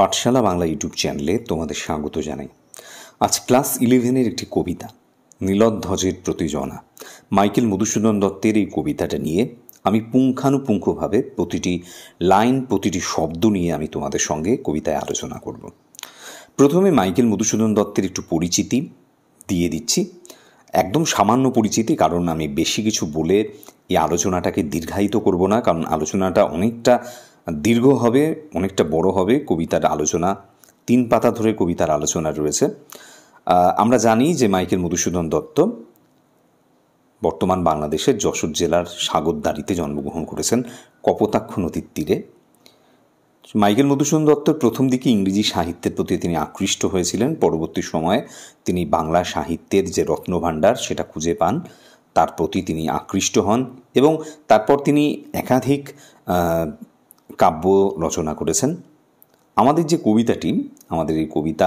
পাঠশালা বাংলা ইউটিউব চ্যানেলে তোমাদের স্বাগত জানাই আজ ক্লাস ইলেভেনের একটি কবিতা নীলধ্বজের প্রতিজনা মাইকেল মধুসূদন দত্তের এই কবিতাটা নিয়ে আমি পুঙ্খানুপুঙ্খভাবে প্রতিটি লাইন প্রতিটি শব্দ নিয়ে আমি তোমাদের সঙ্গে কবিতায় আলোচনা করব প্রথমে মাইকেল মধুসূদন দত্তের একটু পরিচিতি দিয়ে দিচ্ছি একদম সামান্য পরিচিতি কারণ আমি বেশি কিছু বলে এই আলোচনাটাকে দীর্ঘায়িত করব না কারণ আলোচনাটা অনেকটা দীর্ঘ হবে অনেকটা বড় হবে কবিতার আলোচনা তিন পাতা ধরে কবিতার আলোচনা রয়েছে আমরা জানি যে মাইকেল মধুসূদন দত্ত বর্তমান বাংলাদেশের যশোর জেলার সাগরদারিতে জন্মগ্রহণ করেছেন কপোতাক্ষ নদীর তীরে মাইকেল মধুসূদন দত্তর প্রথম দিকে ইংরেজি সাহিত্যের প্রতি তিনি আকৃষ্ট হয়েছিলেন পরবর্তী সময়ে তিনি বাংলা সাহিত্যের যে রত্নভাণ্ডার সেটা খুঁজে পান তার প্রতি তিনি আকৃষ্ট হন এবং তারপর তিনি একাধিক কাব্য রচনা করেছেন আমাদের যে কবিতাটি আমাদের এই কবিতা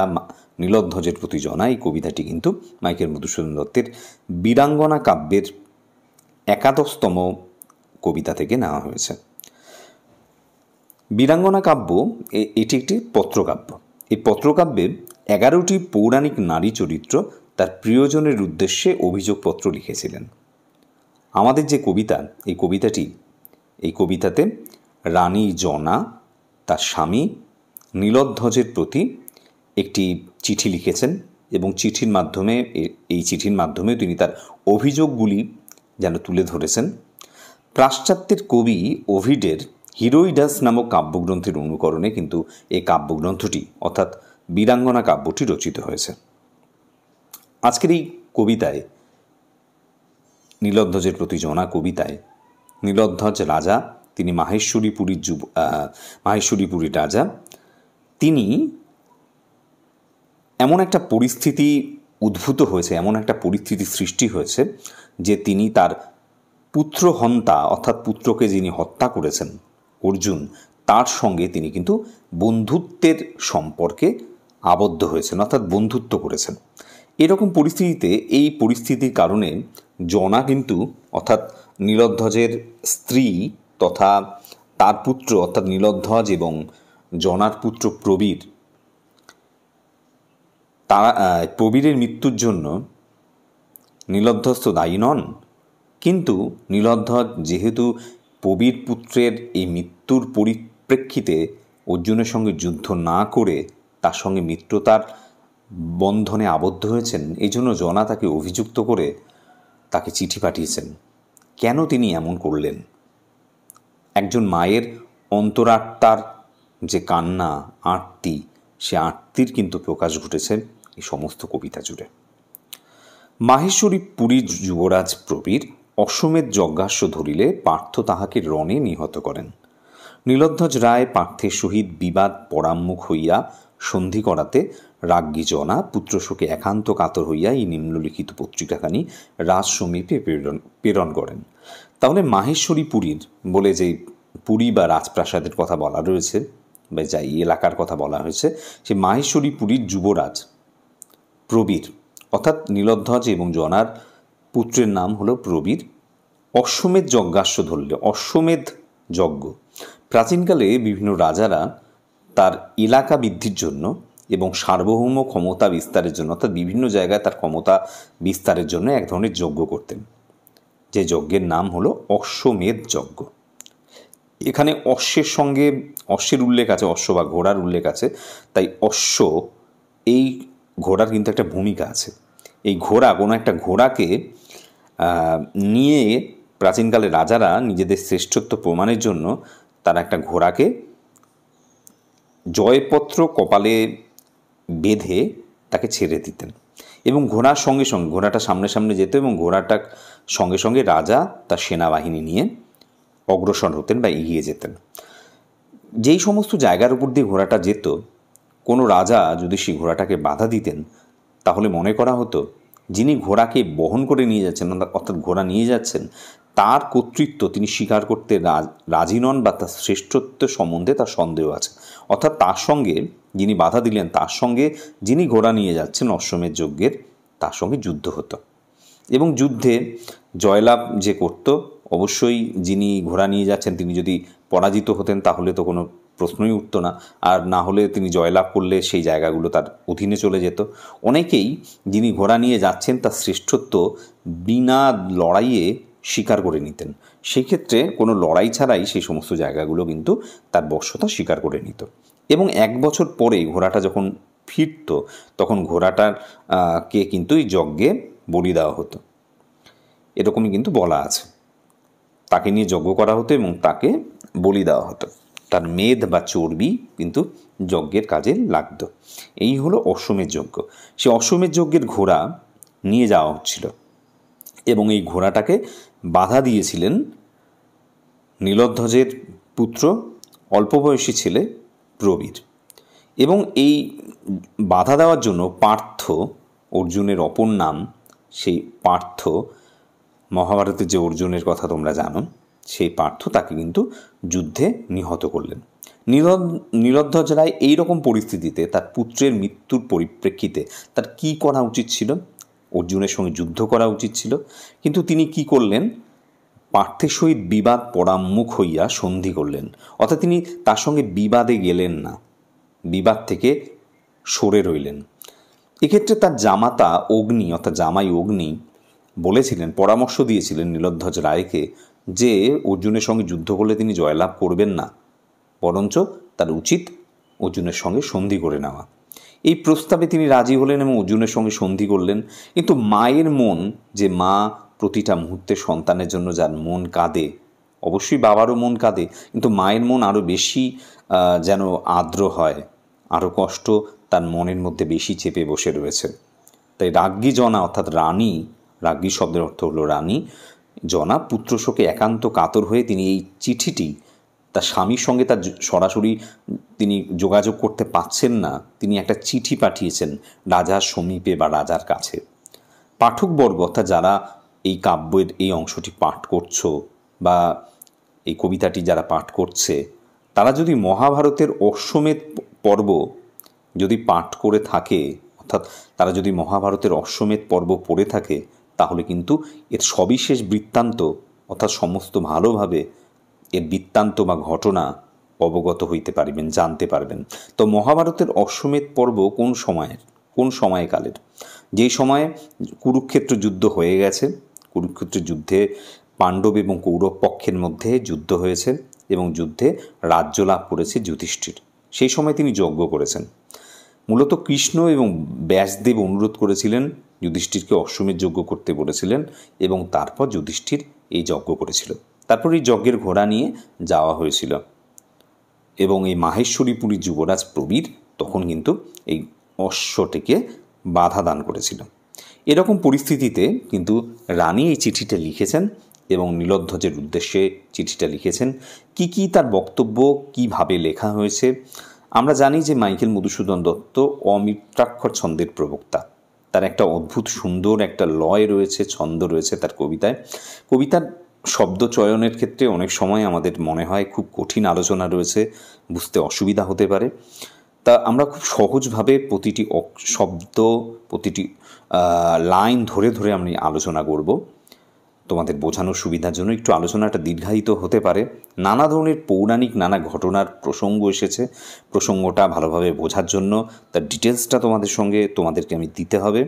নীলধ্বজের প্রতি জনা এই কবিতাটি কিন্তু মাইকেল মধুসূদন দত্তের বীরাঙ্গনা কাব্যের একাদশতম কবিতা থেকে নেওয়া হয়েছে বীরাঙ্গনা কাব্য এটি একটি পত্রকাব্য এই পত্রকাব্যে এগারোটি পৌরাণিক নারী চরিত্র তার প্রিয়জনের উদ্দেশ্যে অভিযোগপত্র লিখেছিলেন আমাদের যে কবিতা এই কবিতাটি এই কবিতাতে রানী জনা তার স্বামী নীলধ্বজের প্রতি একটি চিঠি লিখেছেন এবং চিঠির মাধ্যমে এই চিঠির মাধ্যমে তিনি তার অভিযোগগুলি যেন তুলে ধরেছেন পাশ্চাত্যের কবি ওভিডের হিরোইডাস নামক কাব্যগ্রন্থের অনুকরণে কিন্তু এই কাব্যগ্রন্থটি অর্থাৎ বীরাঙ্গনা কাব্যটি রচিত হয়েছে আজকের এই কবিতায় নীলধ্বজের প্রতি জনা কবিতায় নীলধ্বজ রাজা তিনি মাহেশ্বরী পুরীর যুব মাহেশ্বরী পুরীর রাজা তিনি এমন একটা পরিস্থিতি উদ্ভূত হয়েছে এমন একটা পরিস্থিতি সৃষ্টি হয়েছে যে তিনি তার পুত্র হন্তা অর্থাৎ পুত্রকে যিনি হত্যা করেছেন অর্জুন তার সঙ্গে তিনি কিন্তু বন্ধুত্বের সম্পর্কে আবদ্ধ হয়েছেন অর্থাৎ বন্ধুত্ব করেছেন এরকম পরিস্থিতিতে এই পরিস্থিতির কারণে জনা কিন্তু অর্থাৎ নীলধ্বজের স্ত্রী তথা তার পুত্র অর্থাৎ নীলধ্বজ এবং জনার পুত্র প্রবীর তারা প্রবীরের মৃত্যুর জন্য নীলধ্বজ তো দায়ী নন কিন্তু নীলধ্বজ যেহেতু প্রবীর পুত্রের এই মৃত্যুর পরিপ্রেক্ষিতে অর্জুনের সঙ্গে যুদ্ধ না করে তার সঙ্গে মিত্রতার বন্ধনে আবদ্ধ হয়েছেন এই জন্য জনা তাকে অভিযুক্ত করে তাকে চিঠি পাঠিয়েছেন কেন তিনি এমন করলেন একজন মায়ের অন্তরাত্মার যে কান্না আত্মি সে আত্মীর কিন্তু প্রকাশ ঘটেছে এই সমস্ত কবিতা জুড়ে মাহেশ্বরী পুরী যুবরাজ প্রবীর অসমের যজ্ঞাস্য ধরিলে পার্থ তাহাকে রণে নিহত করেন নীলধ্বজ রায় পার্থের সহিত বিবাদ পরামুখ হইয়া সন্ধি করাতে রাজ্ঞী জনা পুত্রশোকে একান্ত কাতর হইয়া এই নিম্নলিখিত পত্রিকাখানি রাজ সমীপে প্রেরণ প্রেরণ করেন তাহলে মাহেশ্বরী পুরীর বলে যে পুরী বা রাজপ্রাসাদের কথা বলা রয়েছে বা যাই এলাকার কথা বলা হয়েছে সে মাহেশ্বরী পুরীর যুবরাজ প্রবীর অর্থাৎ নীলধ্বজ এবং জনার পুত্রের নাম হলো প্রবীর অশ্বমেধ যজ্ঞাস্য ধরলে অশ্বমেধ যজ্ঞ প্রাচীনকালে বিভিন্ন রাজারা তার এলাকা বৃদ্ধির জন্য এবং সার্বভৌম ক্ষমতা বিস্তারের জন্য অর্থাৎ বিভিন্ন জায়গায় তার ক্ষমতা বিস্তারের জন্য এক ধরনের যজ্ঞ করতেন যে যজ্ঞের নাম হলো অশ্বমেধ যজ্ঞ এখানে অশ্বের সঙ্গে অশ্বের উল্লেখ আছে অশ্ব বা ঘোড়ার উল্লেখ আছে তাই অশ্ব এই ঘোড়ার কিন্তু একটা ভূমিকা আছে এই ঘোড়া কোনো একটা ঘোড়াকে নিয়ে প্রাচীনকালে রাজারা নিজেদের শ্রেষ্ঠত্ব প্রমাণের জন্য তারা একটা ঘোড়াকে জয়পত্র কপালে বেঁধে তাকে ছেড়ে দিতেন এবং ঘোড়ার সঙ্গে সঙ্গে ঘোড়াটা সামনে সামনে যেত এবং ঘোড়াটা সঙ্গে সঙ্গে রাজা তার সেনাবাহিনী নিয়ে অগ্রসর হতেন বা এগিয়ে যেতেন যেই সমস্ত জায়গার উপর দিয়ে ঘোড়াটা যেত কোনো রাজা যদি সেই ঘোড়াটাকে বাধা দিতেন তাহলে মনে করা হতো যিনি ঘোড়াকে বহন করে নিয়ে যাচ্ছেন অর্থাৎ ঘোড়া নিয়ে যাচ্ছেন তার কর্তৃত্ব তিনি স্বীকার করতে রাজি নন বা তার শ্রেষ্ঠত্ব সম্বন্ধে তার সন্দেহ আছে অর্থাৎ তার সঙ্গে যিনি বাধা দিলেন তার সঙ্গে যিনি ঘোড়া নিয়ে যাচ্ছেন অশ্বমের যজ্ঞের তার সঙ্গে যুদ্ধ হতো এবং যুদ্ধে জয়লাভ যে করত অবশ্যই যিনি ঘোড়া নিয়ে যাচ্ছেন তিনি যদি পরাজিত হতেন তাহলে তো কোনো প্রশ্নই উঠত না আর না হলে তিনি জয়লাভ করলে সেই জায়গাগুলো তার অধীনে চলে যেত অনেকেই যিনি ঘোড়া নিয়ে যাচ্ছেন তার শ্রেষ্ঠত্ব বিনা লড়াইয়ে স্বীকার করে নিতেন সেক্ষেত্রে কোনো লড়াই ছাড়াই সেই সমস্ত জায়গাগুলো কিন্তু তার বর্ষতা স্বীকার করে নিত এবং এক বছর পরেই ঘোড়াটা যখন ফিরত তখন ঘোড়াটার কে কিন্তু এই যজ্ঞে বলি দেওয়া হতো এরকমই কিন্তু বলা আছে তাকে নিয়ে যজ্ঞ করা হতো এবং তাকে বলি দেওয়া হতো তার মেদ বা চর্বি কিন্তু যজ্ঞের কাজে লাগত এই হলো অশ্বমের যজ্ঞ সে অশ্বমের যজ্ঞের ঘোড়া নিয়ে যাওয়া হচ্ছিল এবং এই ঘোড়াটাকে বাধা দিয়েছিলেন নীলধ্বজের পুত্র অল্প বয়সী ছেলে প্রবীর এবং এই বাধা দেওয়ার জন্য পার্থ অর্জুনের অপর নাম সেই পার্থ মহাভারতে যে অর্জুনের কথা তোমরা জানো সেই পার্থ তাকে কিন্তু যুদ্ধে নিহত করলেন নীলধ্বজ রায় এইরকম পরিস্থিতিতে তার পুত্রের মৃত্যুর পরিপ্রেক্ষিতে তার কি করা উচিত ছিল অর্জুনের সঙ্গে যুদ্ধ করা উচিত ছিল কিন্তু তিনি কি করলেন পার্থের সহিত বিবাদ পরামুখ হইয়া সন্ধি করলেন অর্থাৎ তিনি তার সঙ্গে বিবাদে গেলেন না বিবাদ থেকে সরে রইলেন এক্ষেত্রে তার জামাতা অগ্নি অর্থাৎ জামাই অগ্নি বলেছিলেন পরামর্শ দিয়েছিলেন নীলধ্বজ রায়কে যে অর্জুনের সঙ্গে যুদ্ধ করলে তিনি জয়লাভ করবেন না বরঞ্চ তার উচিত অর্জুনের সঙ্গে সন্ধি করে নেওয়া এই প্রস্তাবে তিনি রাজি হলেন এবং অর্জুনের সঙ্গে সন্ধি করলেন কিন্তু মায়ের মন যে মা প্রতিটা মুহূর্তে সন্তানের জন্য যার মন কাঁদে অবশ্যই বাবারও মন কাঁদে কিন্তু মায়ের মন আরও বেশি যেন আর্দ্র হয় আরও কষ্ট তার মনের মধ্যে বেশি চেপে বসে রয়েছে তাই রাজ্ঞী জনা অর্থাৎ রানী রাজ্ঞী শব্দের অর্থ হলো রানী জনা পুত্রশোকে একান্ত কাতর হয়ে তিনি এই চিঠিটি তার স্বামীর সঙ্গে তার সরাসরি তিনি যোগাযোগ করতে পাচ্ছেন না তিনি একটা চিঠি পাঠিয়েছেন রাজার সমীপে বা রাজার কাছে পাঠকবর্গ অর্থাৎ যারা এই কাব্যের এই অংশটি পাঠ করছো বা এই কবিতাটি যারা পাঠ করছে তারা যদি মহাভারতের অশ্বমেধ পর্ব যদি পাঠ করে থাকে অর্থাৎ তারা যদি মহাভারতের অশ্বমেধ পর্ব পড়ে থাকে তাহলে কিন্তু এর সবিশেষ বৃত্তান্ত অর্থাৎ সমস্ত ভালোভাবে এর বৃত্তান্ত বা ঘটনা অবগত হইতে পারবেন জানতে পারবেন তো মহাভারতের অশ্বমেধ পর্ব কোন সময়ের কোন সময়কালের যেই সময়ে কুরুক্ষেত্র যুদ্ধ হয়ে গেছে কুরুক্ষেত্র যুদ্ধে পাণ্ডব এবং কৌরব পক্ষের মধ্যে যুদ্ধ হয়েছে এবং যুদ্ধে রাজ্য লাভ করেছে যুধিষ্ঠির সেই সময় তিনি যজ্ঞ করেছেন মূলত কৃষ্ণ এবং ব্যাসদেব অনুরোধ করেছিলেন যুধিষ্ঠিরকে অশ্বমের যজ্ঞ করতে বলেছিলেন এবং তারপর যুধিষ্ঠির এই যজ্ঞ করেছিল তারপর এই যজ্ঞের ঘোড়া নিয়ে যাওয়া হয়েছিল এবং এই মাহেশ্বরী পুরী যুবরাজ প্রবীর তখন কিন্তু এই অশ্বটিকে বাধা দান করেছিল এরকম পরিস্থিতিতে কিন্তু রানী এই চিঠিটা লিখেছেন এবং নীলধ্বজের উদ্দেশ্যে চিঠিটা লিখেছেন কি কি তার বক্তব্য কিভাবে লেখা হয়েছে আমরা জানি যে মাইকেল মধুসূদন দত্ত অমিত্রাক্ষর ছন্দের প্রবক্তা তার একটা অদ্ভুত সুন্দর একটা লয় রয়েছে ছন্দ রয়েছে তার কবিতায় কবিতার শব্দ চয়নের ক্ষেত্রে অনেক সময় আমাদের মনে হয় খুব কঠিন আলোচনা রয়েছে বুঝতে অসুবিধা হতে পারে তা আমরা খুব সহজভাবে প্রতিটি শব্দ প্রতিটি লাইন ধরে ধরে আমি আলোচনা করব তোমাদের বোঝানোর সুবিধার জন্য একটু আলোচনাটা দীর্ঘায়িত হতে পারে নানা ধরনের পৌরাণিক নানা ঘটনার প্রসঙ্গ এসেছে প্রসঙ্গটা ভালোভাবে বোঝার জন্য তার ডিটেলসটা তোমাদের সঙ্গে তোমাদেরকে আমি দিতে হবে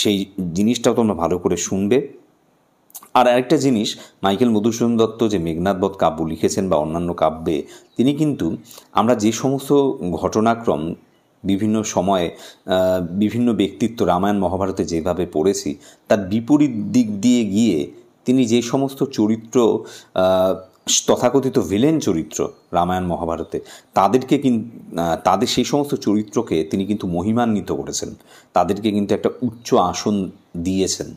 সেই জিনিসটাও তোমরা ভালো করে শুনবে আর আরেকটা জিনিস মাইকেল মধুসূদন দত্ত যে মেঘনাথ বধ কাব্য লিখেছেন বা অন্যান্য কাব্যে তিনি কিন্তু আমরা যে সমস্ত ঘটনাক্রম বিভিন্ন সময়ে বিভিন্ন ব্যক্তিত্ব রামায়ণ মহাভারতে যেভাবে পড়েছি তার বিপরীত দিক দিয়ে গিয়ে তিনি যে সমস্ত চরিত্র তথাকথিত ভিলেন চরিত্র রামায়ণ মহাভারতে তাদেরকে কিন্তু তাদের সেই সমস্ত চরিত্রকে তিনি কিন্তু মহিমান্বিত করেছেন তাদেরকে কিন্তু একটা উচ্চ আসন দিয়েছেন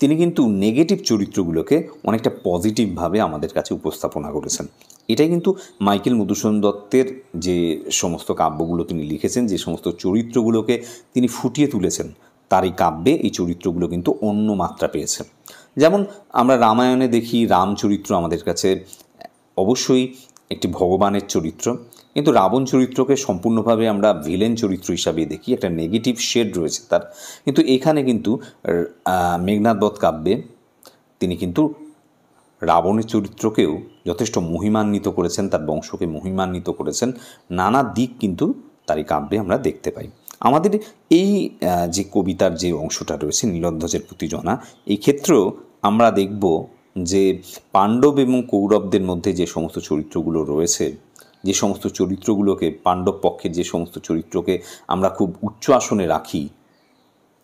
তিনি কিন্তু নেগেটিভ চরিত্রগুলোকে অনেকটা পজিটিভভাবে আমাদের কাছে উপস্থাপনা করেছেন এটাই কিন্তু মাইকেল মধুসূদন দত্তের যে সমস্ত কাব্যগুলো তিনি লিখেছেন যে সমস্ত চরিত্রগুলোকে তিনি ফুটিয়ে তুলেছেন তার এই কাব্যে এই চরিত্রগুলো কিন্তু অন্য মাত্রা পেয়েছে যেমন আমরা রামায়ণে দেখি রামচরিত্র আমাদের কাছে অবশ্যই একটি ভগবানের চরিত্র কিন্তু রাবণ চরিত্রকে সম্পূর্ণভাবে আমরা ভিলেন চরিত্র হিসাবে দেখি একটা নেগেটিভ শেড রয়েছে তার কিন্তু এখানে কিন্তু মেঘনাথ বধ কাব্যে তিনি কিন্তু রাবণের চরিত্রকেও যথেষ্ট মহিমান্বিত করেছেন তার বংশকে মহিমান্বিত করেছেন নানা দিক কিন্তু তার এই কাব্যে আমরা দেখতে পাই আমাদের এই যে কবিতার যে অংশটা রয়েছে নীলধ্বজের জনা এই ক্ষেত্রেও আমরা দেখব যে পাণ্ডব এবং কৌরবদের মধ্যে যে সমস্ত চরিত্রগুলো রয়েছে যে সমস্ত চরিত্রগুলোকে পাণ্ডব পক্ষের যে সমস্ত চরিত্রকে আমরা খুব উচ্চ আসনে রাখি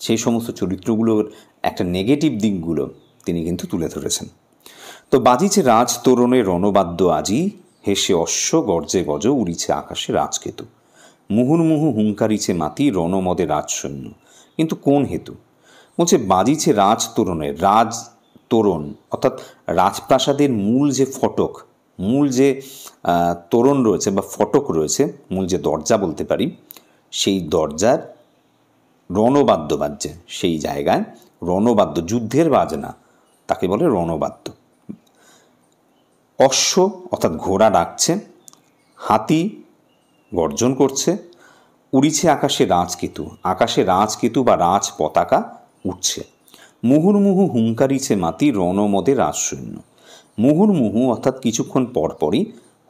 সেই সমস্ত চরিত্রগুলোর একটা নেগেটিভ দিকগুলো তিনি কিন্তু তুলে ধরেছেন তো বাজিছে রাজ তোরণে রণবাদ্য আজি হেসে অশ্ব গর্জে গজ উড়িছে আকাশে রাজকেতু মুহুর্মুহু হুঙ্কারিছে মাতি রণমদে রাজশূন্য কিন্তু কোন হেতু বলছে বাজিছে রাজ তোরণে রাজ তোরণ অর্থাৎ রাজপ্রাসাদের মূল যে ফটক মূল যে তোরণ রয়েছে বা ফটক রয়েছে মূল যে দরজা বলতে পারি সেই দরজার রণবাদ্য বাজছে সেই জায়গায় রণবাদ্য যুদ্ধের বাজনা তাকে বলে রণবাদ্য অশ্ব অর্থাৎ ঘোড়া ডাকছে হাতি গর্জন করছে উড়িছে আকাশে রাজকেতু আকাশে রাজকেতু বা রাজ পতাকা উঠছে মুহুর্মুহু হুঙ্কারিছে মাতি রণমদে রাজসৈন্য মুহুর্মুহু অর্থাৎ কিছুক্ষণ পরপরই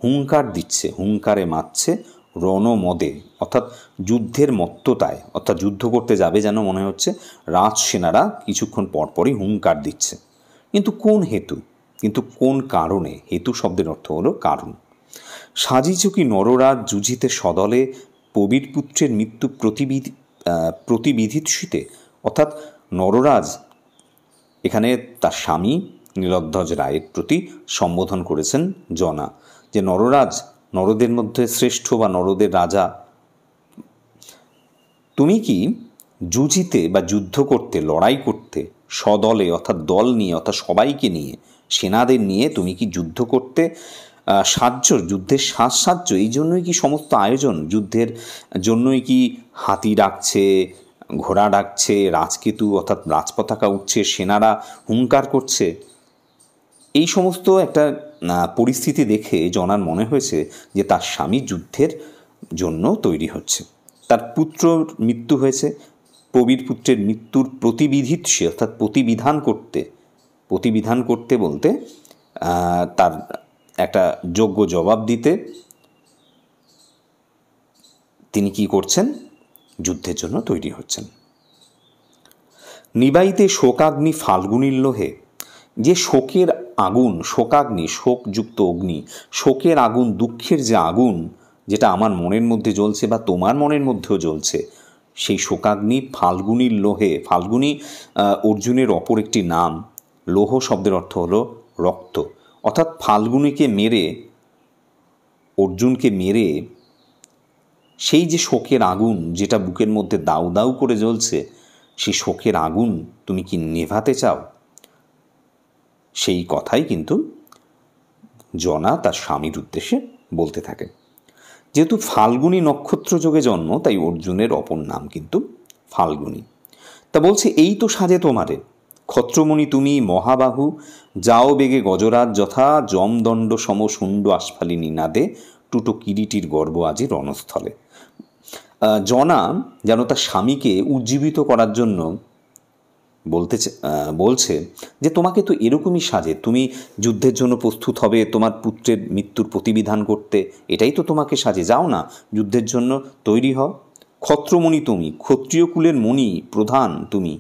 হুঙ্কার দিচ্ছে হুঙ্কারে মাতছে রণমদে অর্থাৎ যুদ্ধের মত্ততায় অর্থাৎ যুদ্ধ করতে যাবে যেন মনে হচ্ছে রাজসেনারা কিছুক্ষণ পরপরই হুঙ্কার দিচ্ছে কিন্তু কোন হেতু কিন্তু কোন কারণে হেতু শব্দের অর্থ হলো কারণ সাজিচুকি নররাজ যুঝিতে সদলে প্রবীর পুত্রের মৃত্যু প্রতিবিধি প্রতিবিধিতে অর্থাৎ নররাজ এখানে তার স্বামী নীলধ্বজ রায়ের প্রতি সম্বোধন করেছেন জনা যে নররাজ নরদের মধ্যে শ্রেষ্ঠ বা নরদের রাজা তুমি কি যুঝিতে বা যুদ্ধ করতে লড়াই করতে সদলে অর্থাৎ দল নিয়ে অর্থাৎ সবাইকে নিয়ে সেনাদের নিয়ে তুমি কি যুদ্ধ করতে সাহায্য যুদ্ধের সাহায্য এই জন্যই কি সমস্ত আয়োজন যুদ্ধের জন্যই কি হাতি ডাকছে ঘোড়া ডাকছে রাজকেতু অর্থাৎ রাজপতাকা উঠছে সেনারা হুঙ্কার করছে এই সমস্ত একটা পরিস্থিতি দেখে জনার মনে হয়েছে যে তার স্বামী যুদ্ধের জন্য তৈরি হচ্ছে তার পুত্রর মৃত্যু হয়েছে প্রবীর পুত্রের মৃত্যুর প্রতিবিধিত সে অর্থাৎ প্রতিবিধান করতে প্রতিবিধান করতে বলতে তার একটা যোগ্য জবাব দিতে তিনি কি করছেন যুদ্ধের জন্য তৈরি হচ্ছেন নিবাইতে শোকাগ্নি ফাল্গুনির লোহে যে শোকের আগুন শোকাগ্নি শোকযুক্ত অগ্নি শোকের আগুন দুঃখের যে আগুন যেটা আমার মনের মধ্যে জ্বলছে বা তোমার মনের মধ্যেও জ্বলছে সেই শোকাগ্নি ফাল্গুনির লোহে ফাল্গুনি অর্জুনের অপর একটি নাম লোহ শব্দের অর্থ হলো রক্ত অর্থাৎ ফাল্গুনিকে মেরে অর্জুনকে মেরে সেই যে শোকের আগুন যেটা বুকের মধ্যে দাউ দাউ করে জ্বলছে সেই শোকের আগুন তুমি কি নেভাতে চাও সেই কথাই কিন্তু জনা তার স্বামীর উদ্দেশ্যে বলতে থাকে যেহেতু ফাল্গুনি নক্ষত্র যোগে জন্ম তাই অর্জুনের অপর নাম কিন্তু ফাল্গুনি তা বলছে এই তো সাজে তোমারে ক্ষত্রমণি তুমি মহাবাহু যাও বেগে গজরাজ যথা জমদণ্ড সম শুণ্ড আস্ফালিনী নাদে টুটো কিরিটির গর্ব আজি রণস্থলে জনা যেন তার স্বামীকে উজ্জীবিত করার জন্য বলতে বলছে যে তোমাকে তো এরকমই সাজে তুমি যুদ্ধের জন্য প্রস্তুত হবে তোমার পুত্রের মৃত্যুর প্রতিবিধান করতে এটাই তো তোমাকে সাজে যাও না যুদ্ধের জন্য তৈরি হও ক্ষত্রমণি তুমি ক্ষত্রিয় কুলের মণি প্রধান তুমি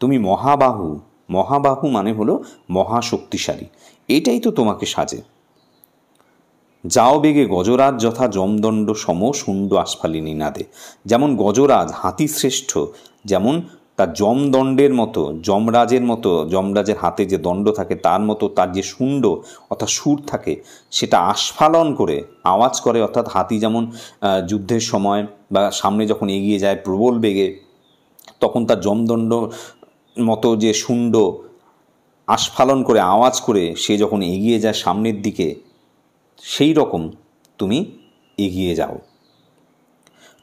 তুমি মহাবাহু মহাবাহু মানে হলো মহাশক্তিশালী এটাই তো তোমাকে সাজে যাও বেগে গজরাজ যথা জমদণ্ড সম শুণ্ড আস্ফালিনী নাদে যেমন গজরাজ হাতি শ্রেষ্ঠ যেমন তার জমদণ্ডের মতো যমরাজের মতো যমরাজের হাতে যে দণ্ড থাকে তার মতো তার যে শুণ্ড অর্থাৎ সুর থাকে সেটা আস্ফালন করে আওয়াজ করে অর্থাৎ হাতি যেমন যুদ্ধের সময় বা সামনে যখন এগিয়ে যায় প্রবল বেগে তখন তার জমদণ্ড মতো যে শুণ্ড আস্ফালন করে আওয়াজ করে সে যখন এগিয়ে যায় সামনের দিকে সেই রকম তুমি এগিয়ে যাও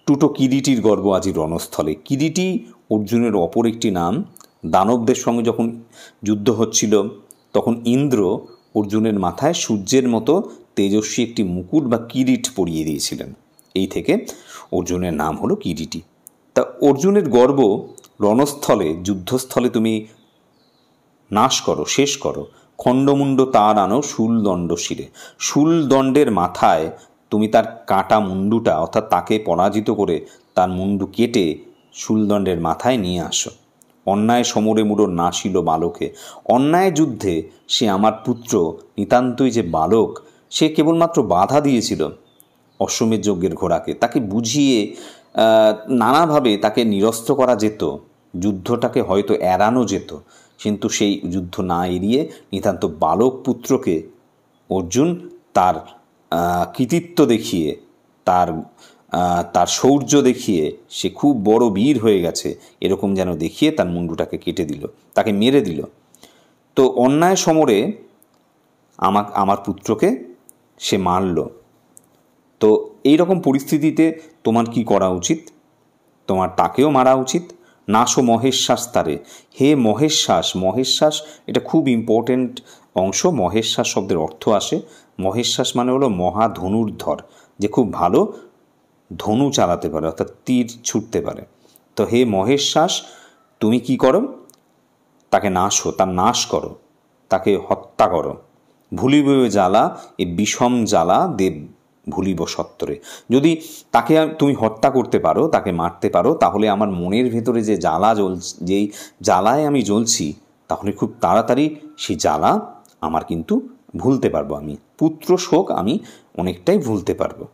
টুটো কিরিটির গর্ব আজি রণস্থলে কিরিটি অর্জুনের অপর একটি নাম দানবদের সঙ্গে যখন যুদ্ধ হচ্ছিল তখন ইন্দ্র অর্জুনের মাথায় সূর্যের মতো তেজস্বী একটি মুকুট বা কিরিট পরিয়ে দিয়েছিলেন এই থেকে অর্জুনের নাম হলো কিরিটি তা অর্জুনের গর্ব রণস্থলে যুদ্ধস্থলে তুমি নাশ করো শেষ করো খণ্ডমুণ্ড তার আনো শুলদণ্ড শিরে শুলদণ্ডের মাথায় তুমি তার কাটা মুন্ডুটা অর্থাৎ তাকে পরাজিত করে তার মুন্ডু কেটে শুলদণ্ডের মাথায় নিয়ে আসো অন্যায় সমরে মুড়ো না ছিল বালকে অন্যায় যুদ্ধে সে আমার পুত্র নিতান্তই যে বালক সে কেবলমাত্র বাধা দিয়েছিল অশ্বমের যজ্ঞের ঘোড়াকে তাকে বুঝিয়ে নানাভাবে তাকে নিরস্ত করা যেত যুদ্ধটাকে হয়তো এড়ানো যেত কিন্তু সেই যুদ্ধ না এড়িয়ে নিতান্ত বালক পুত্রকে অর্জুন তার কৃতিত্ব দেখিয়ে তার তার শৌর্য দেখিয়ে সে খুব বড় বীর হয়ে গেছে এরকম যেন দেখিয়ে তার মুন্ডুটাকে কেটে দিল তাকে মেরে দিল তো অন্যায় সমরে আমাক আমার পুত্রকে সে মারল তো এই রকম পরিস্থিতিতে তোমার কি করা উচিত তোমার তাকেও মারা উচিত নাশো মহেশ্বাস তারে হে মহেশ্বাস মহেশ্বাস এটা খুব ইম্পর্টেন্ট অংশ মহেশ্বাস শব্দের অর্থ আসে মহেশ্বাস মানে হলো মহাধনুর্ধর যে খুব ভালো ধনু চালাতে পারে অর্থাৎ তীর ছুটতে পারে তো হে মহেশ্বাস তুমি কি করো তাকে নাশো তার নাশ করো তাকে হত্যা করো ভুলিবে জ্বালা এ বিষম জ্বালা দেব ভুলিব সত্তরে যদি তাকে তুমি হত্যা করতে পারো তাকে মারতে পারো তাহলে আমার মনের ভেতরে যে জ্বালা জ্বল যেই জ্বালায় আমি জ্বলছি তাহলে খুব তাড়াতাড়ি সেই জ্বালা আমার কিন্তু ভুলতে পারবো আমি পুত্র শোক আমি অনেকটাই ভুলতে পারবো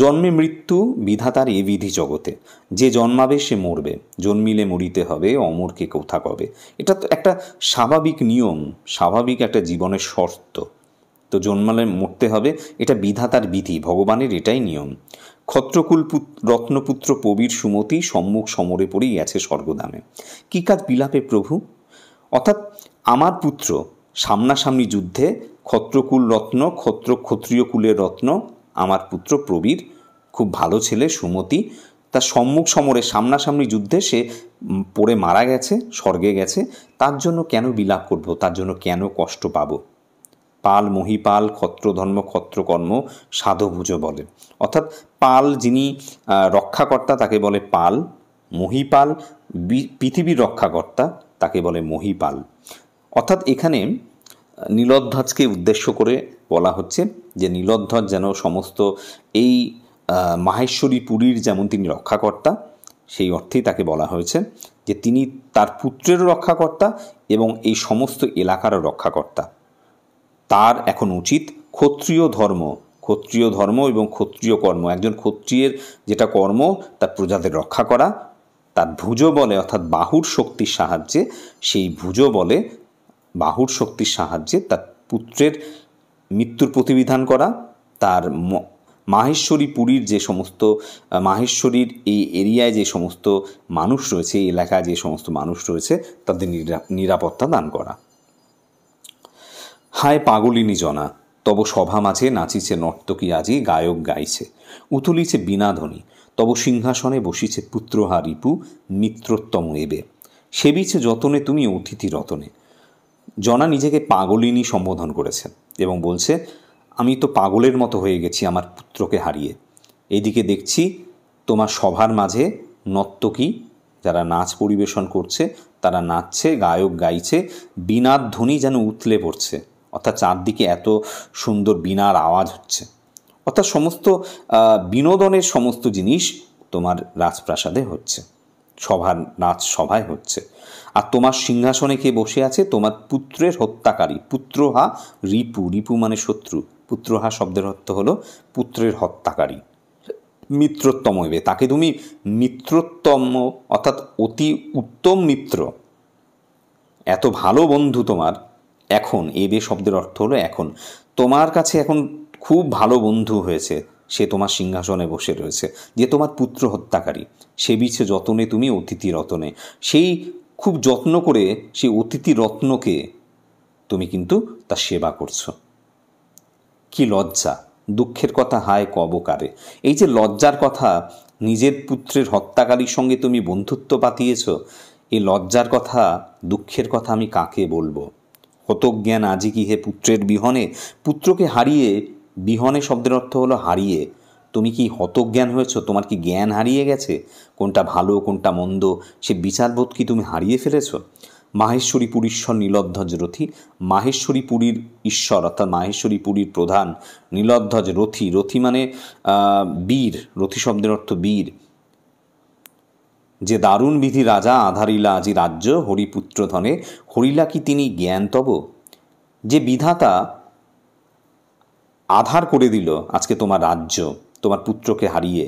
জন্মে মৃত্যু বিধাতার এ বিধি জগতে যে জন্মাবে সে মরবে জন্মিলে মরিতে হবে অমরকে কোথা কবে এটা তো একটা স্বাভাবিক নিয়ম স্বাভাবিক একটা জীবনের শর্ত তো জন্মালে মরতে হবে এটা বিধাতার বিধি ভগবানের এটাই নিয়ম ক্ষত্রকুল রত্নপুত্র প্রবীর সুমতি সম্মুখ সমরে পড়েই গেছে স্বর্গদামে কী কাজ বিলাপে প্রভু অর্থাৎ আমার পুত্র সামনাসামনি যুদ্ধে ক্ষত্রকুল রত্ন ক্ষত্র ক্ষত্রিয় কুলের রত্ন আমার পুত্র প্রবীর খুব ভালো ছেলে সুমতি তার সম্মুখ সমরে সামনাসামনি যুদ্ধে সে পড়ে মারা গেছে স্বর্গে গেছে তার জন্য কেন বিলাপ করব তার জন্য কেন কষ্ট পাবো পাল মহিপাল ক্ষত্রধর্ম ক্ষত্রকর্ম সাধুভুজ বলে অর্থাৎ পাল যিনি রক্ষাকর্তা তাকে বলে পাল মহিপাল পৃথিবীর রক্ষাকর্তা তাকে বলে মহিপাল অর্থাৎ এখানে নীলধ্বজকে উদ্দেশ্য করে বলা হচ্ছে যে নীলধ্বজ যেন সমস্ত এই মাহেশ্বরী পুরীর যেমন তিনি রক্ষাকর্তা সেই অর্থেই তাকে বলা হয়েছে যে তিনি তার পুত্রেরও রক্ষাকর্তা এবং এই সমস্ত এলাকারও রক্ষাকর্তা তার এখন উচিত ক্ষত্রিয় ধর্ম ক্ষত্রিয় ধর্ম এবং ক্ষত্রিয় কর্ম একজন ক্ষত্রিয়ের যেটা কর্ম তার প্রজাদের রক্ষা করা তার ভুজ বলে অর্থাৎ বাহুর শক্তির সাহায্যে সেই ভুজ বলে বাহুর শক্তির সাহায্যে তার পুত্রের মৃত্যুর প্রতিবিধান করা তার মাহেশ্বরী পুরীর যে সমস্ত মাহেশ্বরীর এই এরিয়ায় যে সমস্ত মানুষ রয়েছে এই এলাকায় যে সমস্ত মানুষ রয়েছে তাদের নিরাপত্তা দান করা হায় পাগলিনী জনা তব সভা মাঝে নাচিছে নর্তকী আজি গায়ক গাইছে বিনা বীণাধ্বনি তব সিংহাসনে বসিছে পুত্রহা রিপু মিত্রোত্তম এবে সেবিছে যতনে তুমি অতিথি রতনে জনা নিজেকে পাগলিনী সম্বোধন করেছে এবং বলছে আমি তো পাগলের মতো হয়ে গেছি আমার পুত্রকে হারিয়ে এদিকে দেখছি তোমার সভার মাঝে নর্তকী যারা নাচ পরিবেশন করছে তারা নাচছে গায়ক গাইছে বিনা ধ্বনি যেন উতলে পড়ছে অর্থাৎ চারদিকে এত সুন্দর বিনার আওয়াজ হচ্ছে অর্থাৎ সমস্ত বিনোদনের সমস্ত জিনিস তোমার রাজপ্রাসাদে হচ্ছে সভার নাচ সভায় হচ্ছে আর তোমার সিংহাসনে কে বসে আছে তোমার পুত্রের হত্যাকারী পুত্রহা রিপু রিপু মানে শত্রু পুত্রহা শব্দের অর্থ হলো পুত্রের হত্যাকারী মিত্রোত্তম হইবে তাকে তুমি মিত্রোত্তম অর্থাৎ অতি উত্তম মিত্র এত ভালো বন্ধু তোমার এখন এ বে শব্দের অর্থ হলো এখন তোমার কাছে এখন খুব ভালো বন্ধু হয়েছে সে তোমার সিংহাসনে বসে রয়েছে যে তোমার পুত্র হত্যাকারী সে বিছে যতনে তুমি অতিথি রতনে সেই খুব যত্ন করে সেই অতিথি রত্নকে তুমি কিন্তু তার সেবা করছো কি লজ্জা দুঃখের কথা হায় কবকারে এই যে লজ্জার কথা নিজের পুত্রের হত্যাকারীর সঙ্গে তুমি বন্ধুত্ব পাতিয়েছ এই লজ্জার কথা দুঃখের কথা আমি কাকে বলবো হতজ্ঞান আজি কি হে পুত্রের বিহনে পুত্রকে হারিয়ে বিহনে শব্দের অর্থ হলো হারিয়ে তুমি কি হতজ্ঞান হয়েছ তোমার কি জ্ঞান হারিয়ে গেছে কোনটা ভালো কোনটা মন্দ সে বিচারবোধ কি তুমি হারিয়ে ফেলেছ মাহেশ্বরী পুরীশ্বর নীলধ্বজ রথি মাহেশ্বরী পুরীর ঈশ্বর অর্থাৎ মাহেশ্বরী পুরীর প্রধান নীলধ্বজ রথি রথি মানে বীর রথি শব্দের অর্থ বীর যে দারুণ বিধি রাজা আধারিলা আজি রাজ্য হরিপুত্র ধনে হরিলা কি তিনি জ্ঞান তব যে বিধাতা আধার করে দিল আজকে তোমার রাজ্য তোমার পুত্রকে হারিয়ে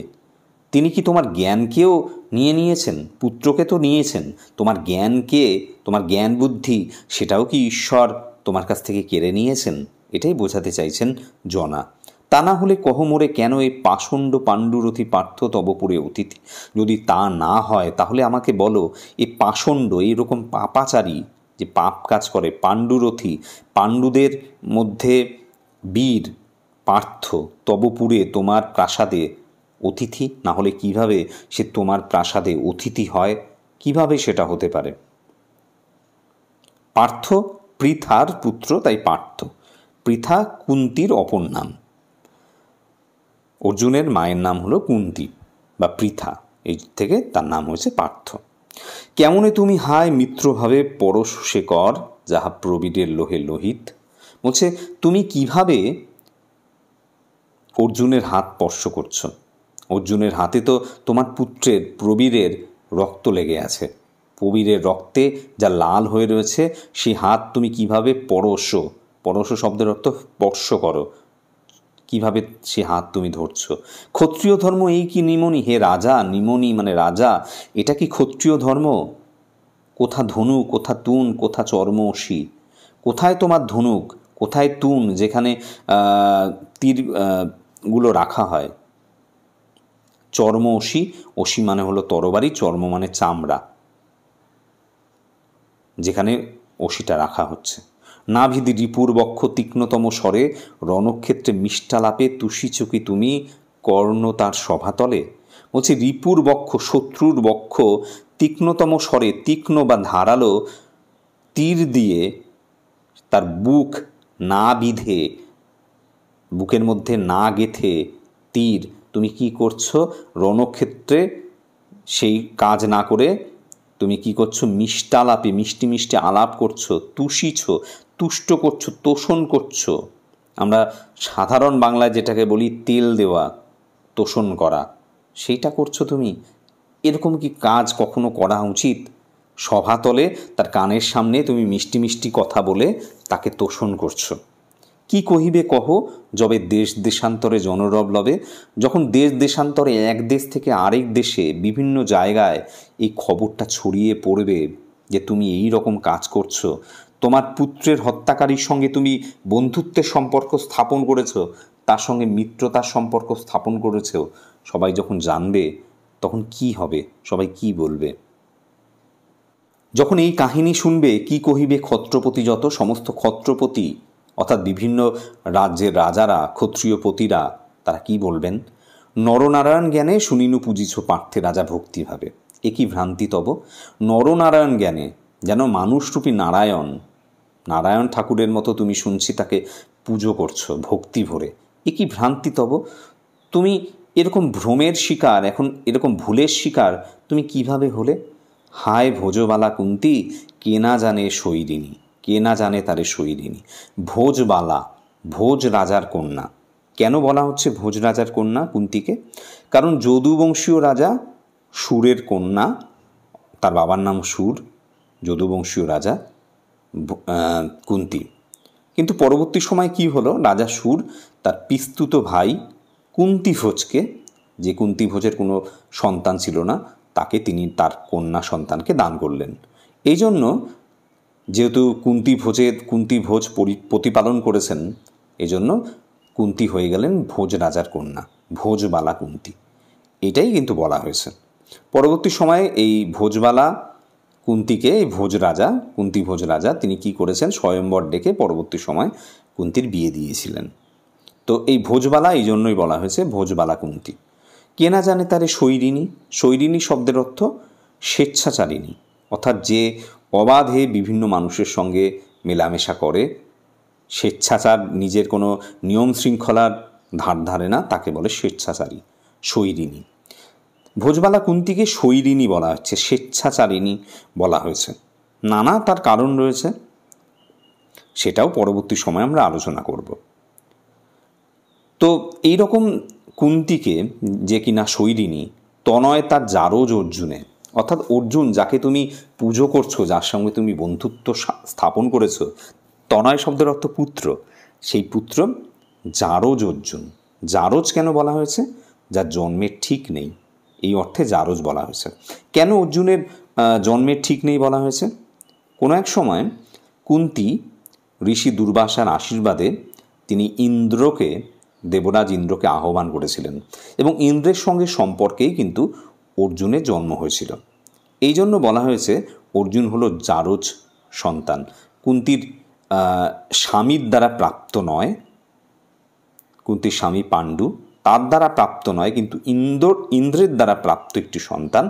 তিনি কি তোমার জ্ঞানকেও নিয়ে নিয়েছেন পুত্রকে তো নিয়েছেন তোমার জ্ঞানকে তোমার জ্ঞান বুদ্ধি সেটাও কি ঈশ্বর তোমার কাছ থেকে কেড়ে নিয়েছেন এটাই বোঝাতে চাইছেন জনা তা না হলে কহমরে কেন এই পাষণ্ড পাণ্ডুরথি পার্থ তবপুরে অতিথি যদি তা না হয় তাহলে আমাকে বলো এই পাষণ্ড এইরকম পাপাচারী যে পাপ কাজ করে পাণ্ডুরথি পাণ্ডুদের মধ্যে বীর পার্থ তবপুরে তোমার প্রাসাদে অতিথি না হলে কিভাবে সে তোমার প্রাসাদে অতিথি হয় কিভাবে সেটা হতে পারে পার্থ পৃথার পুত্র তাই পার্থ পৃথা কুন্তির অপর নাম অর্জুনের মায়ের নাম হলো কুন্তি বা পৃথা এই থেকে তার নাম হয়েছে পার্থ কেমনে তুমি হায় মিত্রভাবে পরশ শেকর যাহা প্রবীরের লোহে লোহিত বলছে তুমি কিভাবে অর্জুনের হাত স্পর্শ করছো অর্জুনের হাতে তো তোমার পুত্রের প্রবীরের রক্ত লেগে আছে প্রবীরের রক্তে যা লাল হয়ে রয়েছে সেই হাত তুমি কিভাবে পরশ পরশ শব্দের অর্থ স্পর্শ করো কিভাবে সে হাত তুমি ধরছ ক্ষত্রিয় ধর্ম এই কি নিমনি হে রাজা নিমনি মানে রাজা এটা কি ক্ষত্রিয় ধর্ম কোথা ধনুক কোথা তুন কোথা চর্মশী কোথায় তোমার ধনুক কোথায় তুন যেখানে তীর গুলো রাখা হয় চর্ম অসি অসি মানে হলো তরবারি চর্ম মানে চামড়া যেখানে অসিটা রাখা হচ্ছে নাভিদ রিপুর বক্ষ তীক্ষ্ণতম স্বরে রণক্ষেত্রে মিষ্টালাপে তুষিচুকি তুমি কর্ণ তার সভাতলে বলছি রিপুর বক্ষ শত্রুর বক্ষ তীক্ষ্ণতম স্বরে তীক্ষ্ণ বা ধারালো তীর দিয়ে তার বুক না বিধে বুকের মধ্যে না গেথে তীর তুমি কি করছো রণক্ষেত্রে সেই কাজ না করে তুমি কি করছো মিষ্টালাপে মিষ্টি মিষ্টি আলাপ করছো তুষিছ তুষ্ট করছো তোষণ করছো আমরা সাধারণ বাংলায় যেটাকে বলি তেল দেওয়া তোষণ করা সেইটা করছো তুমি এরকম কি কাজ কখনো করা উচিত সভাতলে তার কানের সামনে তুমি মিষ্টি মিষ্টি কথা বলে তাকে তোষণ করছো কি কহিবে কহ যবে দেশ দেশান্তরে জনরব লবে যখন দেশ দেশান্তরে এক দেশ থেকে আরেক দেশে বিভিন্ন জায়গায় এই খবরটা ছড়িয়ে পড়বে যে তুমি এই রকম কাজ করছো তোমার পুত্রের হত্যাকারীর সঙ্গে তুমি বন্ধুত্বের সম্পর্ক স্থাপন করেছ তার সঙ্গে মিত্রতার সম্পর্ক স্থাপন করেছ সবাই যখন জানবে তখন কি হবে সবাই কি বলবে যখন এই কাহিনী শুনবে কি কহিবে ক্ষত্রপতি যত সমস্ত ক্ষত্রপতি অর্থাৎ বিভিন্ন রাজ্যের রাজারা ক্ষত্রিয়পতিরা তারা কি বলবেন নরনারায়ণ জ্ঞানে শুনিনু পুজিছ পার্থে রাজা ভক্তিভাবে একই ভ্রান্তি তব নরনারায়ণ জ্ঞানে যেন মানুষরূপী নারায়ণ নারায়ণ ঠাকুরের মতো তুমি শুনছি তাকে পুজো করছো ভক্তি ভরে এ কি ভ্রান্তি তব তুমি এরকম ভ্রমের শিকার এখন এরকম ভুলের শিকার তুমি কিভাবে হলে হায় ভোজবালা কুন্তি কে না জানে শৈরিনী কে না জানে তারে শৈরিনী ভোজবালা ভোজ রাজার কন্যা কেন বলা হচ্ছে ভোজ রাজার কন্যা কুন্তিকে কারণ যদুবংশীয় রাজা সুরের কন্যা তার বাবার নাম সুর যদুবংশীয় রাজা কুন্তি কিন্তু পরবর্তী সময় কি হলো রাজা সুর তার পিস্তুত ভাই কুন্তি ভোজকে যে কুন্তি ভোজের কোনো সন্তান ছিল না তাকে তিনি তার কন্যা সন্তানকে দান করলেন এই জন্য যেহেতু কুন্তি ভোজের কুন্তি ভোজ প্রতিপালন করেছেন এজন্য কুন্তি হয়ে গেলেন ভোজ রাজার কন্যা ভোজবালা কুন্তি এটাই কিন্তু বলা হয়েছে পরবর্তী সময়ে এই ভোজবালা কুন্তিকে এই ভোজ রাজা কুন্তি ভোজ রাজা তিনি কি করেছেন স্বয়ম্বর ডেকে পরবর্তী সময় কুন্তির বিয়ে দিয়েছিলেন তো এই ভোজবালা এই জন্যই বলা হয়েছে ভোজবালা কুন্তি কে না জানে তারে শৈরিণী শৈরিণী শব্দের অর্থ স্বেচ্ছাচারিণী অর্থাৎ যে অবাধে বিভিন্ন মানুষের সঙ্গে মেলামেশা করে স্বেচ্ছাচার নিজের কোনো নিয়ম শৃঙ্খলার ধার ধারে না তাকে বলে স্বেচ্ছাচারী শৈরিণী ভোজবালা কুন্তিকে শৈরিণী বলা হচ্ছে স্বেচ্ছাচারিণী বলা হয়েছে নানা তার কারণ রয়েছে সেটাও পরবর্তী সময় আমরা আলোচনা করব তো এই রকম কুন্তিকে যে কিনা শৈরিণী তনয় তার জারজ অর্জুনে অর্থাৎ অর্জুন যাকে তুমি পুজো করছো যার সঙ্গে তুমি বন্ধুত্ব স্থাপন করেছো তনয় শব্দের অর্থ পুত্র সেই পুত্র জারজ অর্জুন জারজ কেন বলা হয়েছে যার জন্মের ঠিক নেই এই অর্থে জারজ বলা হয়েছে কেন অর্জুনের জন্মের ঠিক নেই বলা হয়েছে কোনো এক সময় কুন্তি ঋষি দুর্বাসার আশীর্বাদে তিনি ইন্দ্রকে দেবরাজ ইন্দ্রকে আহ্বান করেছিলেন এবং ইন্দ্রের সঙ্গে সম্পর্কেই কিন্তু অর্জুনের জন্ম হয়েছিল এই জন্য বলা হয়েছে অর্জুন হলো জারজ সন্তান কুন্তির স্বামীর দ্বারা প্রাপ্ত নয় কুন্তির স্বামী পাণ্ডু তার দ্বারা প্রাপ্ত নয় কিন্তু ইন্দ্র ইন্দ্রের দ্বারা প্রাপ্ত একটি সন্তান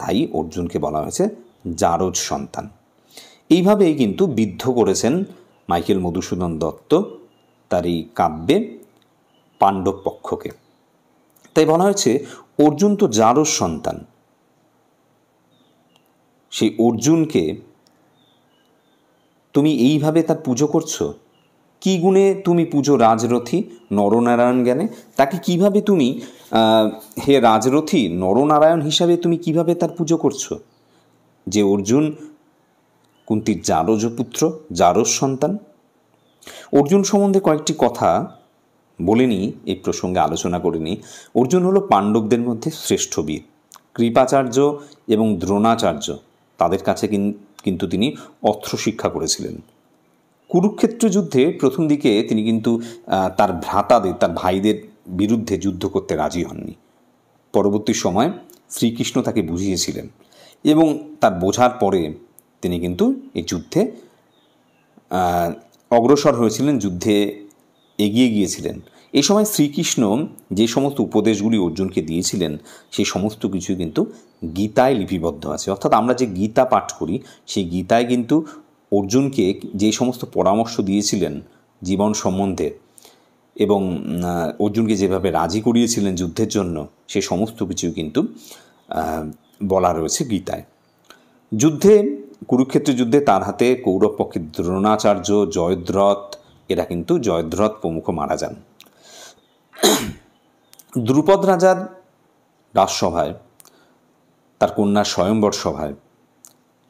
তাই অর্জুনকে বলা হয়েছে জারজ সন্তান এইভাবেই কিন্তু বিদ্ধ করেছেন মাইকেল মধুসূদন দত্ত তার এই কাব্যে পাণ্ডব পক্ষকে তাই বলা হয়েছে অর্জুন তো জারজ সন্তান সেই অর্জুনকে তুমি এইভাবে তার পুজো করছো কী গুণে তুমি পুজো রাজরথী নরনারায়ণ জ্ঞানে তাকে কিভাবে তুমি হে রাজরথী নরনারায়ণ হিসাবে তুমি কিভাবে তার পুজো করছো যে অর্জুন কুন্তির জারজ পুত্র জারজ সন্তান অর্জুন সম্বন্ধে কয়েকটি কথা বলিনি এই প্রসঙ্গে আলোচনা করিনি অর্জুন হলো পাণ্ডবদের মধ্যে শ্রেষ্ঠ বীর কৃপাচার্য এবং দ্রোণাচার্য তাদের কাছে কিন্তু তিনি অস্ত্র শিক্ষা করেছিলেন কুরুক্ষেত্র যুদ্ধে প্রথম দিকে তিনি কিন্তু তার ভ্রাতাদের তার ভাইদের বিরুদ্ধে যুদ্ধ করতে রাজি হননি পরবর্তী সময় শ্রীকৃষ্ণ তাকে বুঝিয়েছিলেন এবং তার বোঝার পরে তিনি কিন্তু এই যুদ্ধে অগ্রসর হয়েছিলেন যুদ্ধে এগিয়ে গিয়েছিলেন এ সময় শ্রীকৃষ্ণ যে সমস্ত উপদেশগুলি অর্জুনকে দিয়েছিলেন সেই সমস্ত কিছু কিন্তু গীতায় লিপিবদ্ধ আছে অর্থাৎ আমরা যে গীতা পাঠ করি সেই গীতায় কিন্তু অর্জুনকে যে সমস্ত পরামর্শ দিয়েছিলেন জীবন সম্বন্ধে এবং অর্জুনকে যেভাবে রাজি করিয়েছিলেন যুদ্ধের জন্য সে সমস্ত কিছু কিন্তু বলা রয়েছে গীতায় যুদ্ধে কুরুক্ষেত্র যুদ্ধে তার হাতে কৌরব পক্ষে দ্রোণাচার্য জয়দ্রথ এরা কিন্তু জয়দ্রথ প্রমুখ মারা যান দ্রুপদ রাজার রাজসভায় তার কন্যার স্বয়ম্বর সভায়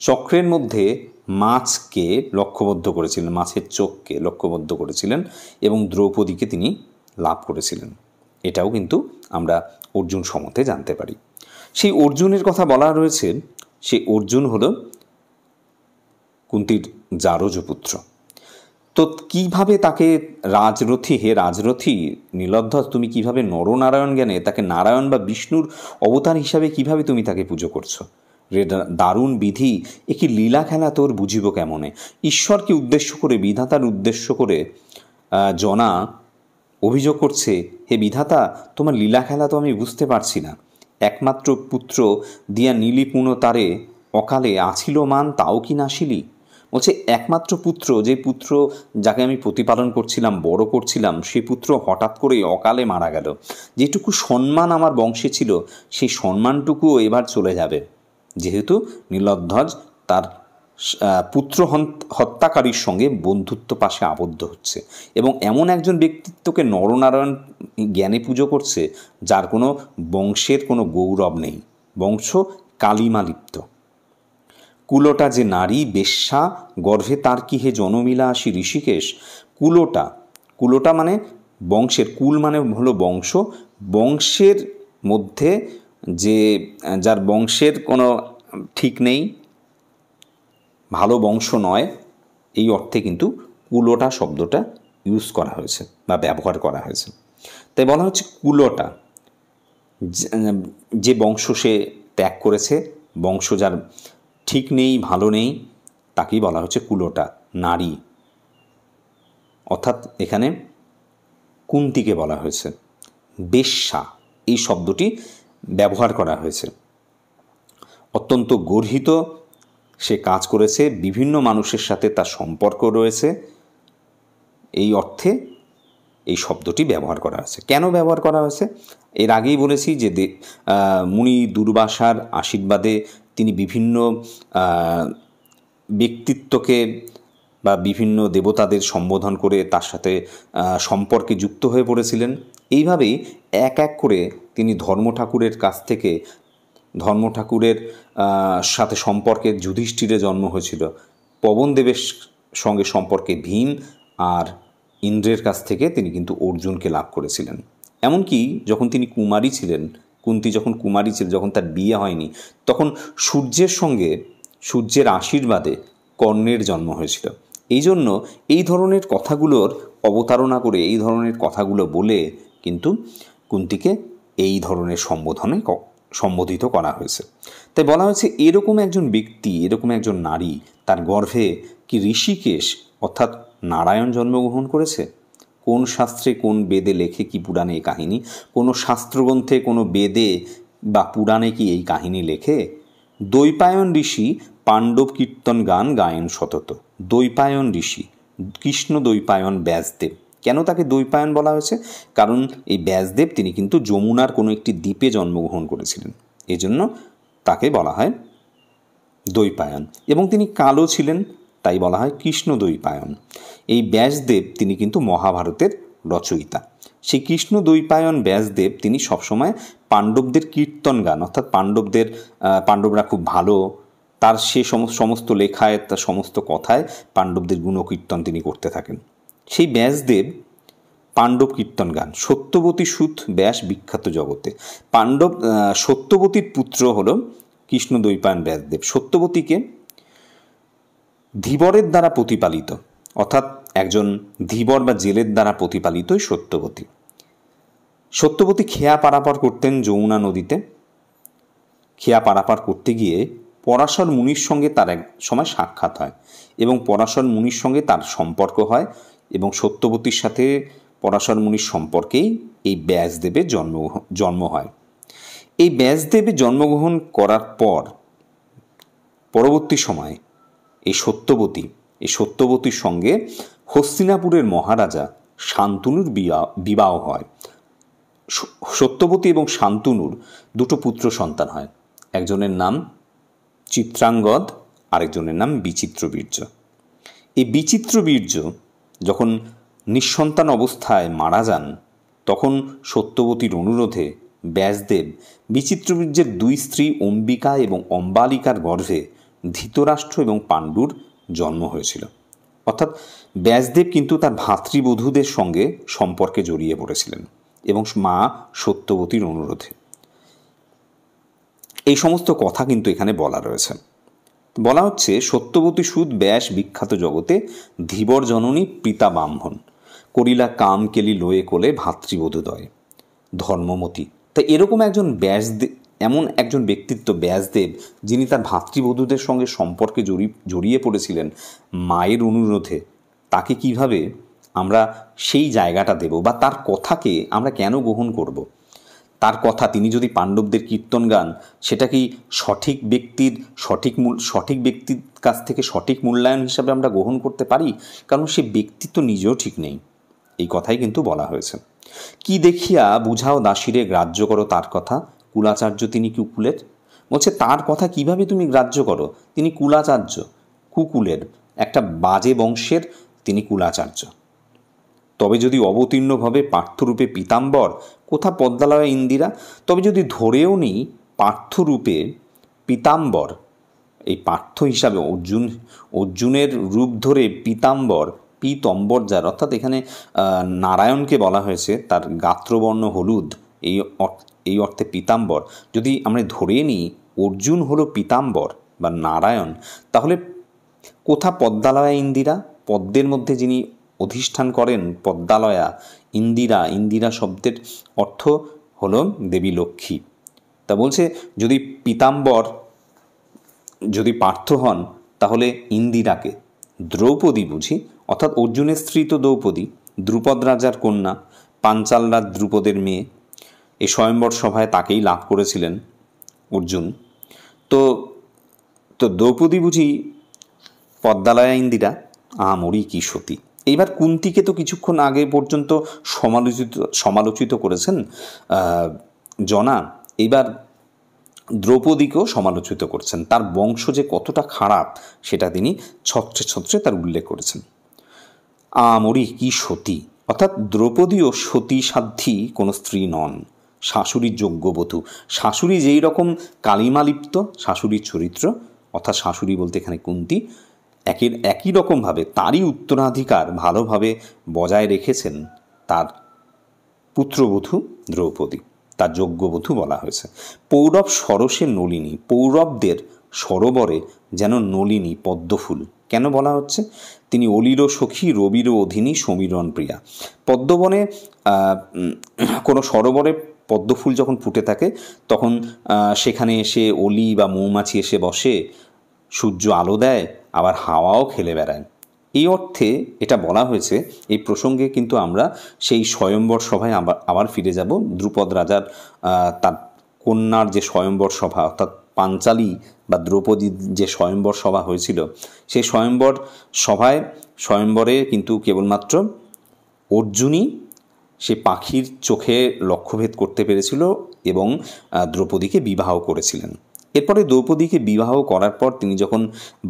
চক্রের মধ্যে মাছকে লক্ষ্যবদ্ধ করেছিলেন মাছের চোখকে লক্ষ্যবদ্ধ করেছিলেন এবং দ্রৌপদীকে তিনি লাভ করেছিলেন এটাও কিন্তু আমরা অর্জুন সমতে জানতে পারি সেই অর্জুনের কথা বলা রয়েছে সে অর্জুন হল কুন্তির জারজ পুত্র তো কীভাবে তাকে রাজরথী হে রাজরথী নীলধ্বজ তুমি কিভাবে নরনারায়ণ জ্ঞানে তাকে নারায়ণ বা বিষ্ণুর অবতার হিসাবে কিভাবে তুমি তাকে পুজো করছো রে দারুণ বিধি এ কি লীলা খেলা তোর বুঝিব কেমনে ঈশ্বরকে উদ্দেশ্য করে বিধাতার উদ্দেশ্য করে জনা অভিযোগ করছে হে বিধাতা তোমার লীলা খেলা তো আমি বুঝতে পারছি না একমাত্র পুত্র দিয়া নীলিপুণ তারে অকালে আছিল মান তাও কি নাসিলি বলছে একমাত্র পুত্র যে পুত্র যাকে আমি প্রতিপালন করছিলাম বড় করছিলাম সেই পুত্র হঠাৎ করে অকালে মারা গেল যেটুকু সম্মান আমার বংশে ছিল সেই সম্মানটুকুও এবার চলে যাবে যেহেতু নীলধ্বজ তার পুত্র হত্যাকারীর সঙ্গে বন্ধুত্ব পাশে আবদ্ধ হচ্ছে এবং এমন একজন ব্যক্তিত্বকে নরনারায়ণ জ্ঞানে পুজো করছে যার কোনো বংশের কোনো গৌরব নেই বংশ কালিমালিপ্ত কুলোটা যে নারী বেশ্যা গর্ভে তার কি হে জনমিলা আসি ঋষিকেশ কুলোটা কুলোটা মানে বংশের কুল মানে হলো বংশ বংশের মধ্যে যে যার বংশের কোনো ঠিক নেই ভালো বংশ নয় এই অর্থে কিন্তু কুলোটা শব্দটা ইউজ করা হয়েছে বা ব্যবহার করা হয়েছে তাই বলা হচ্ছে কুলোটা যে বংশ সে ত্যাগ করেছে বংশ যার ঠিক নেই ভালো নেই তাকেই বলা হচ্ছে কুলোটা নারী অর্থাৎ এখানে কুন্তিকে বলা হয়েছে বেশ্যা এই শব্দটি ব্যবহার করা হয়েছে অত্যন্ত গর্হিত সে কাজ করেছে বিভিন্ন মানুষের সাথে তার সম্পর্ক রয়েছে এই অর্থে এই শব্দটি ব্যবহার করা হয়েছে কেন ব্যবহার করা হয়েছে এর আগেই বলেছি যে মুনি দুর্বাসার আশীর্বাদে তিনি বিভিন্ন ব্যক্তিত্বকে বা বিভিন্ন দেবতাদের সম্বোধন করে তার সাথে সম্পর্কে যুক্ত হয়ে পড়েছিলেন এইভাবেই এক এক করে তিনি ধর্ম ঠাকুরের কাছ থেকে ধর্ম ঠাকুরের সাথে সম্পর্কে যুধিষ্ঠিরে জন্ম হয়েছিল পবনদেবের সঙ্গে সম্পর্কে ভীম আর ইন্দ্রের কাছ থেকে তিনি কিন্তু অর্জুনকে লাভ করেছিলেন এমনকি যখন তিনি কুমারী ছিলেন কুন্তি যখন কুমারী ছিলেন যখন তার বিয়ে হয়নি তখন সূর্যের সঙ্গে সূর্যের আশীর্বাদে কর্ণের জন্ম হয়েছিল এই জন্য এই ধরনের কথাগুলোর অবতারণা করে এই ধরনের কথাগুলো বলে কিন্তু কুন্তিকে এই ধরনের সম্বোধনে সম্বোধিত করা হয়েছে তাই বলা হয়েছে এরকম একজন ব্যক্তি এরকম একজন নারী তার গর্ভে কি ঋষিকেশ অর্থাৎ নারায়ণ জন্মগ্রহণ করেছে কোন শাস্ত্রে কোন বেদে লেখে কি পুরাণে এই কাহিনী কোনো শাস্ত্রগ্রন্থে কোনো বেদে বা পুরাণে কি এই কাহিনী লেখে দৈপায়ন ঋষি পাণ্ডব কীর্তন গান গায়েন সতত দৈপায়ন ঋষি কৃষ্ণ দৈপায়ন ব্যাসদেব কেন তাকে দ্বৈপায়ন বলা হয়েছে কারণ এই ব্যাসদেব তিনি কিন্তু যমুনার কোনো একটি দ্বীপে জন্মগ্রহণ করেছিলেন এজন্য তাকে বলা হয় দ্বৈপায়ন এবং তিনি কালো ছিলেন তাই বলা হয় কৃষ্ণ দ্বৈপায়ন এই ব্যাসদেব তিনি কিন্তু মহাভারতের রচয়িতা সেই কৃষ্ণ দ্বৈপায়ন ব্যাসদেব তিনি সবসময় পাণ্ডবদের কীর্তন গান অর্থাৎ পাণ্ডবদের পাণ্ডবরা খুব ভালো তার সে সমস্ত লেখায় তার সমস্ত কথায় পাণ্ডবদের গুণকীর্তন তিনি করতে থাকেন সেই ব্যাসদেব পাণ্ডব কীর্তন গান সত্যবতী সুত ব্যাস বিখ্যাত জগতে পাণ্ডব সত্যবতীর পুত্র হল কৃষ্ণ দৈপায়ন ব্যাসদেব সত্যবতীকে ধীবরের দ্বারা প্রতিপালিত অর্থাৎ একজন ধীবর বা জেলের দ্বারা প্রতিপালিতই সত্যবতী সত্যবতী খেয়া পারাপার করতেন যমুনা নদীতে খেয়া পারাপার করতে গিয়ে পরাশর মুনির সঙ্গে তার এক সময় সাক্ষাৎ হয় এবং পরাশর মুনির সঙ্গে তার সম্পর্ক হয় এবং সত্যবতীর সাথে পরাশর মুনির সম্পর্কেই এই ব্যাসদেবের জন্ম জন্ম হয় এই ব্যাসদেবে জন্মগ্রহণ করার পর পরবর্তী সময়ে এই সত্যবতী এই সত্যবতীর সঙ্গে হস্তিনাপুরের মহারাজা শান্তনুর বিবাহ হয় সত্যবতী এবং শান্তনুর দুটো পুত্র সন্তান হয় একজনের নাম চিত্রাঙ্গদ আরেকজনের নাম বিচিত্রবীর্য এই বিচিত্রবীর্য যখন নিঃসন্তান অবস্থায় মারা যান তখন সত্যবতীর অনুরোধে ব্যাসদেব বিচিত্রবীর্যের দুই স্ত্রী অম্বিকা এবং অম্বালিকার গর্ভে ধৃতরাষ্ট্র এবং পাণ্ডুর জন্ম হয়েছিল অর্থাৎ ব্যাসদেব কিন্তু তার ভাতৃবধূদের সঙ্গে সম্পর্কে জড়িয়ে পড়েছিলেন এবং মা সত্যবতীর অনুরোধে এই সমস্ত কথা কিন্তু এখানে বলা রয়েছে বলা হচ্ছে সত্যবতী সুদ ব্যাস বিখ্যাত জগতে ধীবর জননী পিতা ব্রাহ্মণ করিলা কাম কেলি লয়ে কোলে ভাতৃবধূদয় ধর্মমতি তা এরকম একজন ব্যাস এমন একজন ব্যক্তিত্ব ব্যাসদেব যিনি তার ভাতৃবধূদের সঙ্গে সম্পর্কে জড়িয়ে পড়েছিলেন মায়ের অনুরোধে তাকে কিভাবে আমরা সেই জায়গাটা দেব বা তার কথাকে আমরা কেন গ্রহণ করবো তার কথা তিনি যদি পাণ্ডবদের কীর্তন গান সেটা কি সঠিক ব্যক্তির সঠিক মূল সঠিক ব্যক্তির কাছ থেকে সঠিক মূল্যায়ন হিসাবে আমরা গ্রহণ করতে পারি কারণ সে ব্যক্তিত্ব নিজেও ঠিক নেই এই কথাই কিন্তু বলা হয়েছে কি দেখিয়া বুঝাও দাসীরে গ্রাহ্য করো তার কথা কুলাচার্য তিনি কি কুলের বলছে তার কথা কিভাবে তুমি গ্রাহ্য করো তিনি কুলাচার্য কুকুলের একটা বাজে বংশের তিনি কুলাচার্য তবে যদি অবতীর্ণভাবে পার্থরূপে পীতাম্বর কোথা পদ্মালয় ইন্দিরা তবে যদি ধরেও নিই পার্থরূপে পীতাম্বর এই পার্থ হিসাবে অর্জুন অর্জুনের রূপ ধরে পীতাম্বর পীতম্বর যার অর্থাৎ এখানে নারায়ণকে বলা হয়েছে তার গাত্রবর্ণ হলুদ এই এই অর্থে পীতাম্বর যদি আমরা ধরে নিই অর্জুন হলো পীতাম্বর বা নারায়ণ তাহলে কোথা পদ্মালয় ইন্দিরা পদ্মের মধ্যে যিনি অধিষ্ঠান করেন পদ্মালয়া ইন্দিরা ইন্দিরা শব্দের অর্থ হল দেবী লক্ষ্মী তা বলছে যদি পিতাম্বর যদি পার্থ হন তাহলে ইন্দিরাকে দ্রৌপদী বুঝি অর্থাৎ অর্জুনের স্ত্রী তো দ্রৌপদী দ্রুপদ রাজার কন্যা পাঞ্চালরা দ্রুপদের মেয়ে এ স্বয়ম্বর সভায় তাকেই লাভ করেছিলেন অর্জুন তো তো দ্রৌপদী বুঝি পদ্মালয়া ইন্দিরা আমরি কি সতী এইবার কুন্তিকে তো কিছুক্ষণ আগে পর্যন্ত সমালোচিত সমালোচিত করেছেন জনা এইবার দ্রৌপদীকেও সমালোচিত করছেন তার বংশ যে কতটা খারাপ সেটা তিনি ছত্রে ছত্রে তার উল্লেখ করেছেন আমরি কি সতী অর্থাৎ দ্রৌপদীও সতী সাধ্যী কোনো স্ত্রী নন শাশুড়ির যোগ্যবধূ শাশুড়ি যেই রকম কালিমালিপ্ত শাশুড়ির চরিত্র অর্থাৎ শাশুড়ি বলতে এখানে কুন্তি একের একই রকমভাবে তারই উত্তরাধিকার ভালোভাবে বজায় রেখেছেন তার পুত্রবধূ দ্রৌপদী তার যজ্ঞবধূ বলা হয়েছে পৌরব সরসে নলিনী পৌরবদের সরোবরে যেন নলিনী পদ্মফুল কেন বলা হচ্ছে তিনি অলির সখী রবির অধীনী সমীরণ প্রিয়া পদ্মবনে কোনো সরোবরে পদ্মফুল যখন ফুটে থাকে তখন সেখানে এসে অলি বা মৌমাছি এসে বসে সূর্য আলো দেয় আবার হাওয়াও খেলে বেড়ায় এই অর্থে এটা বলা হয়েছে এই প্রসঙ্গে কিন্তু আমরা সেই স্বয়ম্বর সভায় আবার আবার ফিরে যাব দ্রুপদ রাজার তার কন্যার যে স্বয়ম্বর সভা অর্থাৎ পাঞ্চালি বা দ্রৌপদীর যে স্বয়ম্বর সভা হয়েছিল সেই স্বয়ম্বর সভায় স্বয়ম্বরে কিন্তু কেবলমাত্র অর্জুনই সে পাখির চোখে লক্ষ্যভেদ করতে পেরেছিল এবং দ্রৌপদীকে বিবাহ করেছিলেন এরপরে দ্রৌপদীকে বিবাহ করার পর তিনি যখন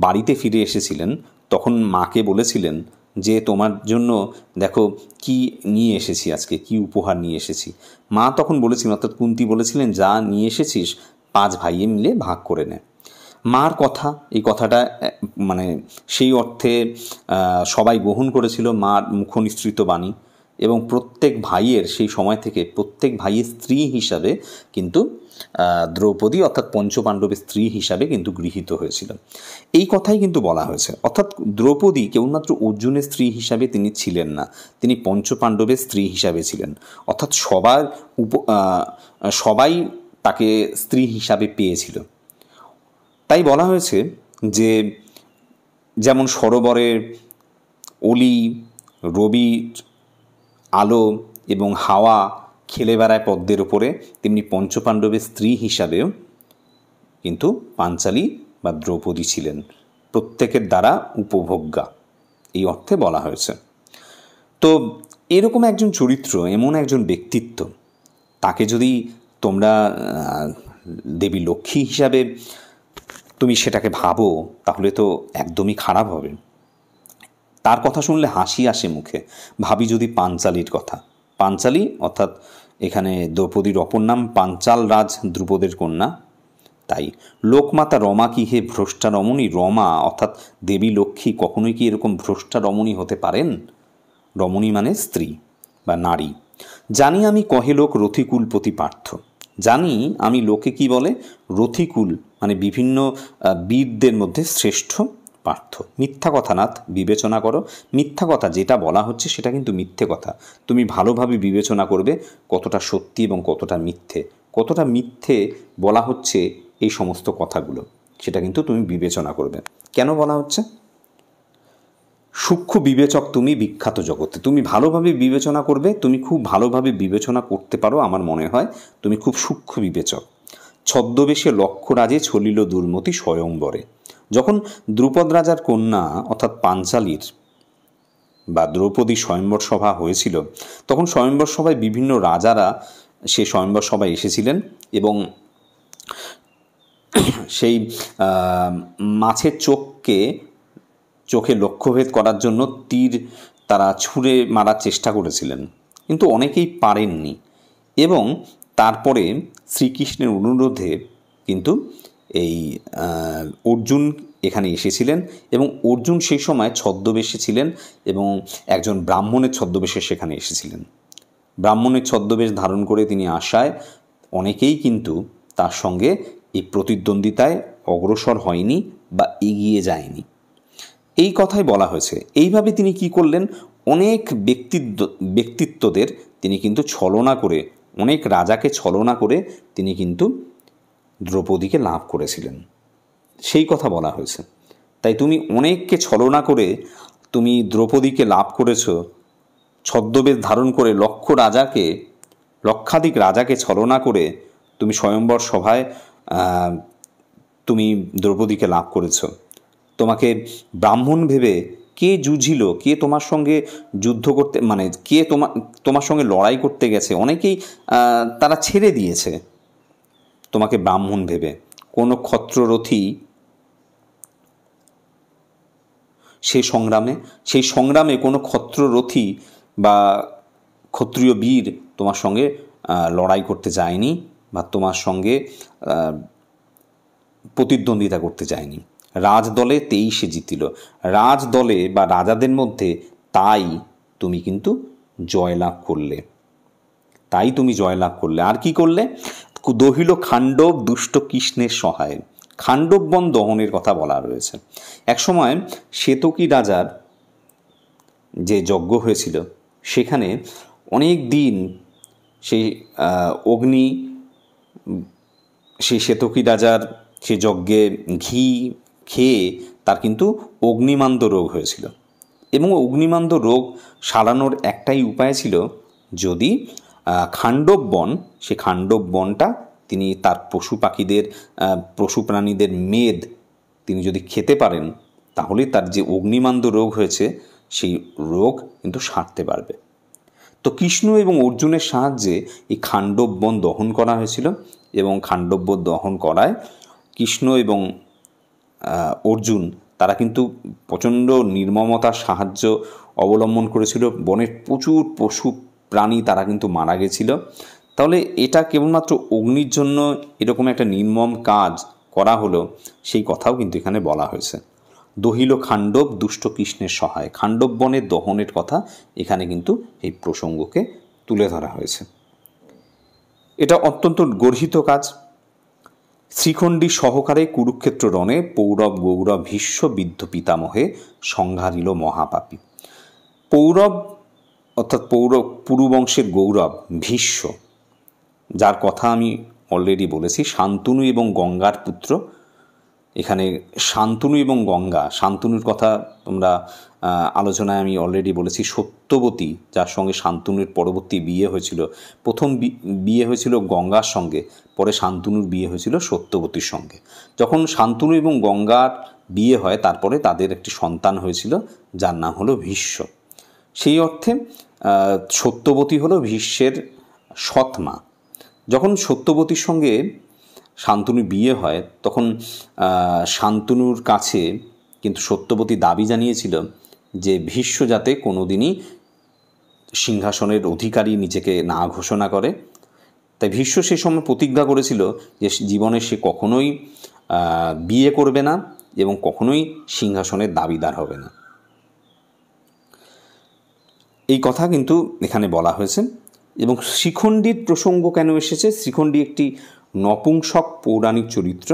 বাড়িতে ফিরে এসেছিলেন তখন মাকে বলেছিলেন যে তোমার জন্য দেখো কি নিয়ে এসেছি আজকে কি উপহার নিয়ে এসেছি মা তখন বলেছিলেন অর্থাৎ কুন্তি বলেছিলেন যা নিয়ে এসেছিস পাঁচ ভাইয়ে মিলে ভাগ করে নে মার কথা এই কথাটা মানে সেই অর্থে সবাই গ্রহণ করেছিল মার মুখনিসৃত বাণী এবং প্রত্যেক ভাইয়ের সেই সময় থেকে প্রত্যেক ভাইয়ের স্ত্রী হিসাবে কিন্তু দ্রৌপদী অর্থাৎ পঞ্চপাণ্ডবের স্ত্রী হিসাবে কিন্তু গৃহীত হয়েছিল এই কথাই কিন্তু বলা হয়েছে অর্থাৎ দ্রৌপদী কেবলমাত্র অর্জুনের স্ত্রী হিসাবে তিনি ছিলেন না তিনি পঞ্চপাণ্ডবের স্ত্রী হিসাবে ছিলেন অর্থাৎ সবার উপ সবাই তাকে স্ত্রী হিসাবে পেয়েছিল তাই বলা হয়েছে যে যেমন সরোবরের অলি রবি আলো এবং হাওয়া খেলে বেড়ায় পদ্মের উপরে তেমনি পঞ্চপাণ্ডবের স্ত্রী হিসাবেও কিন্তু পাঞ্চালী বা দ্রৌপদী ছিলেন প্রত্যেকের দ্বারা উপভোগ্যা এই অর্থে বলা হয়েছে তো এরকম একজন চরিত্র এমন একজন ব্যক্তিত্ব তাকে যদি তোমরা দেবী লক্ষ্মী হিসাবে তুমি সেটাকে ভাবো তাহলে তো একদমই খারাপ হবে তার কথা শুনলে হাসি আসে মুখে ভাবি যদি পাঞ্চালির কথা পাঞ্চালী অর্থাৎ এখানে দ্রৌপদীর অপর নাম পাঞ্চাল রাজ দ্রুপদের কন্যা তাই লোকমাতা রমা কি হে ভ্রষ্টা রমণী রমা অর্থাৎ দেবী লক্ষ্মী কখনোই কি এরকম ভ্রষ্টা রমণী হতে পারেন রমণী মানে স্ত্রী বা নারী জানি আমি কহে লোক রথিকুলপতি পার্থ জানি আমি লোকে কি বলে রথিকুল মানে বিভিন্ন বীরদের মধ্যে শ্রেষ্ঠ পার্থ মিথ্যা কথা নাথ বিবেচনা করো মিথ্যা কথা যেটা বলা হচ্ছে সেটা কিন্তু মিথ্যে কথা তুমি ভালোভাবে বিবেচনা করবে কতটা সত্যি এবং কতটা মিথ্যে কতটা মিথ্যে বলা হচ্ছে এই সমস্ত কথাগুলো সেটা কিন্তু তুমি বিবেচনা করবে কেন বলা হচ্ছে সূক্ষ্ম বিবেচক তুমি বিখ্যাত জগতে তুমি ভালোভাবে বিবেচনা করবে তুমি খুব ভালোভাবে বিবেচনা করতে পারো আমার মনে হয় তুমি খুব সূক্ষ্ম বিবেচক ছদ্মবেশে লক্ষ্য রাজে ছলিল দুর্মতি স্বয়ংবরে যখন দ্রুপদ রাজার কন্যা অর্থাৎ পাঞ্চালীর বা দ্রৌপদী স্বয়ম্বর সভা হয়েছিল তখন স্বয়ম্বর সভায় বিভিন্ন রাজারা সে স্বয়ম্বর সভায় এসেছিলেন এবং সেই মাছের চোখকে চোখে লক্ষ্যভেদ করার জন্য তীর তারা ছুঁড়ে মারার চেষ্টা করেছিলেন কিন্তু অনেকেই পারেননি এবং তারপরে শ্রীকৃষ্ণের অনুরোধে কিন্তু এই অর্জুন এখানে এসেছিলেন এবং অর্জুন সেই সময় ছদ্মবেশে ছিলেন এবং একজন ব্রাহ্মণের ছদ্মবেশে সেখানে এসেছিলেন ব্রাহ্মণের ছদ্মবেশ ধারণ করে তিনি আসায় অনেকেই কিন্তু তার সঙ্গে এই প্রতিদ্বন্দ্বিতায় অগ্রসর হয়নি বা এগিয়ে যায়নি এই কথাই বলা হয়েছে এইভাবে তিনি কি করলেন অনেক ব্যক্তিত্ব ব্যক্তিত্বদের তিনি কিন্তু ছলনা করে অনেক রাজাকে ছলনা করে তিনি কিন্তু দ্রৌপদীকে লাভ করেছিলেন সেই কথা বলা হয়েছে তাই তুমি অনেককে ছলনা করে তুমি দ্রৌপদীকে লাভ করেছ ছদ্মবেশ ধারণ করে লক্ষ রাজাকে লক্ষাধিক রাজাকে ছলনা করে তুমি স্বয়ম্বর সভায় তুমি দ্রৌপদীকে লাভ করেছ তোমাকে ব্রাহ্মণ ভেবে কে জুঝিল কে তোমার সঙ্গে যুদ্ধ করতে মানে কে তোমার তোমার সঙ্গে লড়াই করতে গেছে অনেকেই তারা ছেড়ে দিয়েছে তোমাকে ব্রাহ্মণ ভেবে কোনো ক্ষত্ররথী সেই সংগ্রামে সেই সংগ্রামে কোনো ক্ষত্ররথী বা ক্ষত্রিয় বীর তোমার সঙ্গে লড়াই করতে যায়নি বা তোমার সঙ্গে প্রতিদ্বন্দ্বিতা করতে যায়নি রাজদলে তেইশে জিতিল রাজদলে বা রাজাদের মধ্যে তাই তুমি কিন্তু জয়লাভ করলে তাই তুমি জয়লাভ করলে আর কি করলে দহিল খাণ্ডব দুষ্ট কৃষ্ণের সহায় খাণ্ডব বন দহনের কথা বলা রয়েছে একসময় শ্বেতকী রাজার যে যজ্ঞ হয়েছিল সেখানে অনেক দিন সেই অগ্নি সেই শ্বেতকী রাজার সে যজ্ঞে ঘি খেয়ে তার কিন্তু অগ্নিমান্দ রোগ হয়েছিল এবং অগ্নিমান্দ রোগ সারানোর একটাই উপায় ছিল যদি খাণ্ডব বন সে খাণ্ডব বনটা তিনি তার পশু পাখিদের পশু প্রাণীদের মেদ তিনি যদি খেতে পারেন তাহলে তার যে অগ্নিমান্দ রোগ হয়েছে সেই রোগ কিন্তু সারতে পারবে তো কৃষ্ণ এবং অর্জুনের সাহায্যে এই খাণ্ডব বন দহন করা হয়েছিল এবং খাণ্ডব্য দহন করায় কৃষ্ণ এবং অর্জুন তারা কিন্তু প্রচণ্ড নির্মমতার সাহায্য অবলম্বন করেছিল বনের প্রচুর পশু প্রাণী তারা কিন্তু মারা গেছিল তাহলে এটা কেবলমাত্র অগ্নির জন্য এরকম একটা নির্মম কাজ করা হলো সেই কথাও কিন্তু এখানে বলা হয়েছে দহিল খাণ্ডব দুষ্ট কৃষ্ণের সহায় খাণ্ডব বনের দহনের কথা এখানে কিন্তু এই প্রসঙ্গকে তুলে ধরা হয়েছে এটা অত্যন্ত গর্হিত কাজ শ্রীখণ্ডী সহকারে কুরুক্ষেত্র রণে পৌরব গৌরব ভীষ্ম বিদ্ধ পিতামহে সংঘারিল মহাপাপী পৌরব অর্থাৎ পৌর পুরুবংশের গৌরব ভীষ্ম যার কথা আমি অলরেডি বলেছি শান্তনু এবং গঙ্গার পুত্র এখানে শান্তনু এবং গঙ্গা শান্তনুর কথা তোমরা আলোচনায় আমি অলরেডি বলেছি সত্যবতী যার সঙ্গে শান্তনুর পরবর্তী বিয়ে হয়েছিল প্রথম বিয়ে হয়েছিল গঙ্গার সঙ্গে পরে শান্তনুর বিয়ে হয়েছিল সত্যবতীর সঙ্গে যখন শান্তনু এবং গঙ্গার বিয়ে হয় তারপরে তাদের একটি সন্তান হয়েছিল যার নাম হলো ভীষ্ম সেই অর্থে সত্যবতী হলো ভীষ্মের সৎ মা যখন সত্যবতীর সঙ্গে শান্তনু বিয়ে হয় তখন শান্তনুর কাছে কিন্তু সত্যবতী দাবি জানিয়েছিল যে ভীষ্ম যাতে কোনো দিনই সিংহাসনের অধিকারী নিজেকে না ঘোষণা করে তাই ভীষ্ম সে সময় প্রতিজ্ঞা করেছিল যে জীবনে সে কখনোই বিয়ে করবে না এবং কখনোই সিংহাসনের দাবিদার হবে না এই কথা কিন্তু এখানে বলা হয়েছে এবং শ্রীখণ্ডীর প্রসঙ্গ কেন এসেছে শ্রীখণ্ডী একটি নপুংসক পৌরাণিক চরিত্র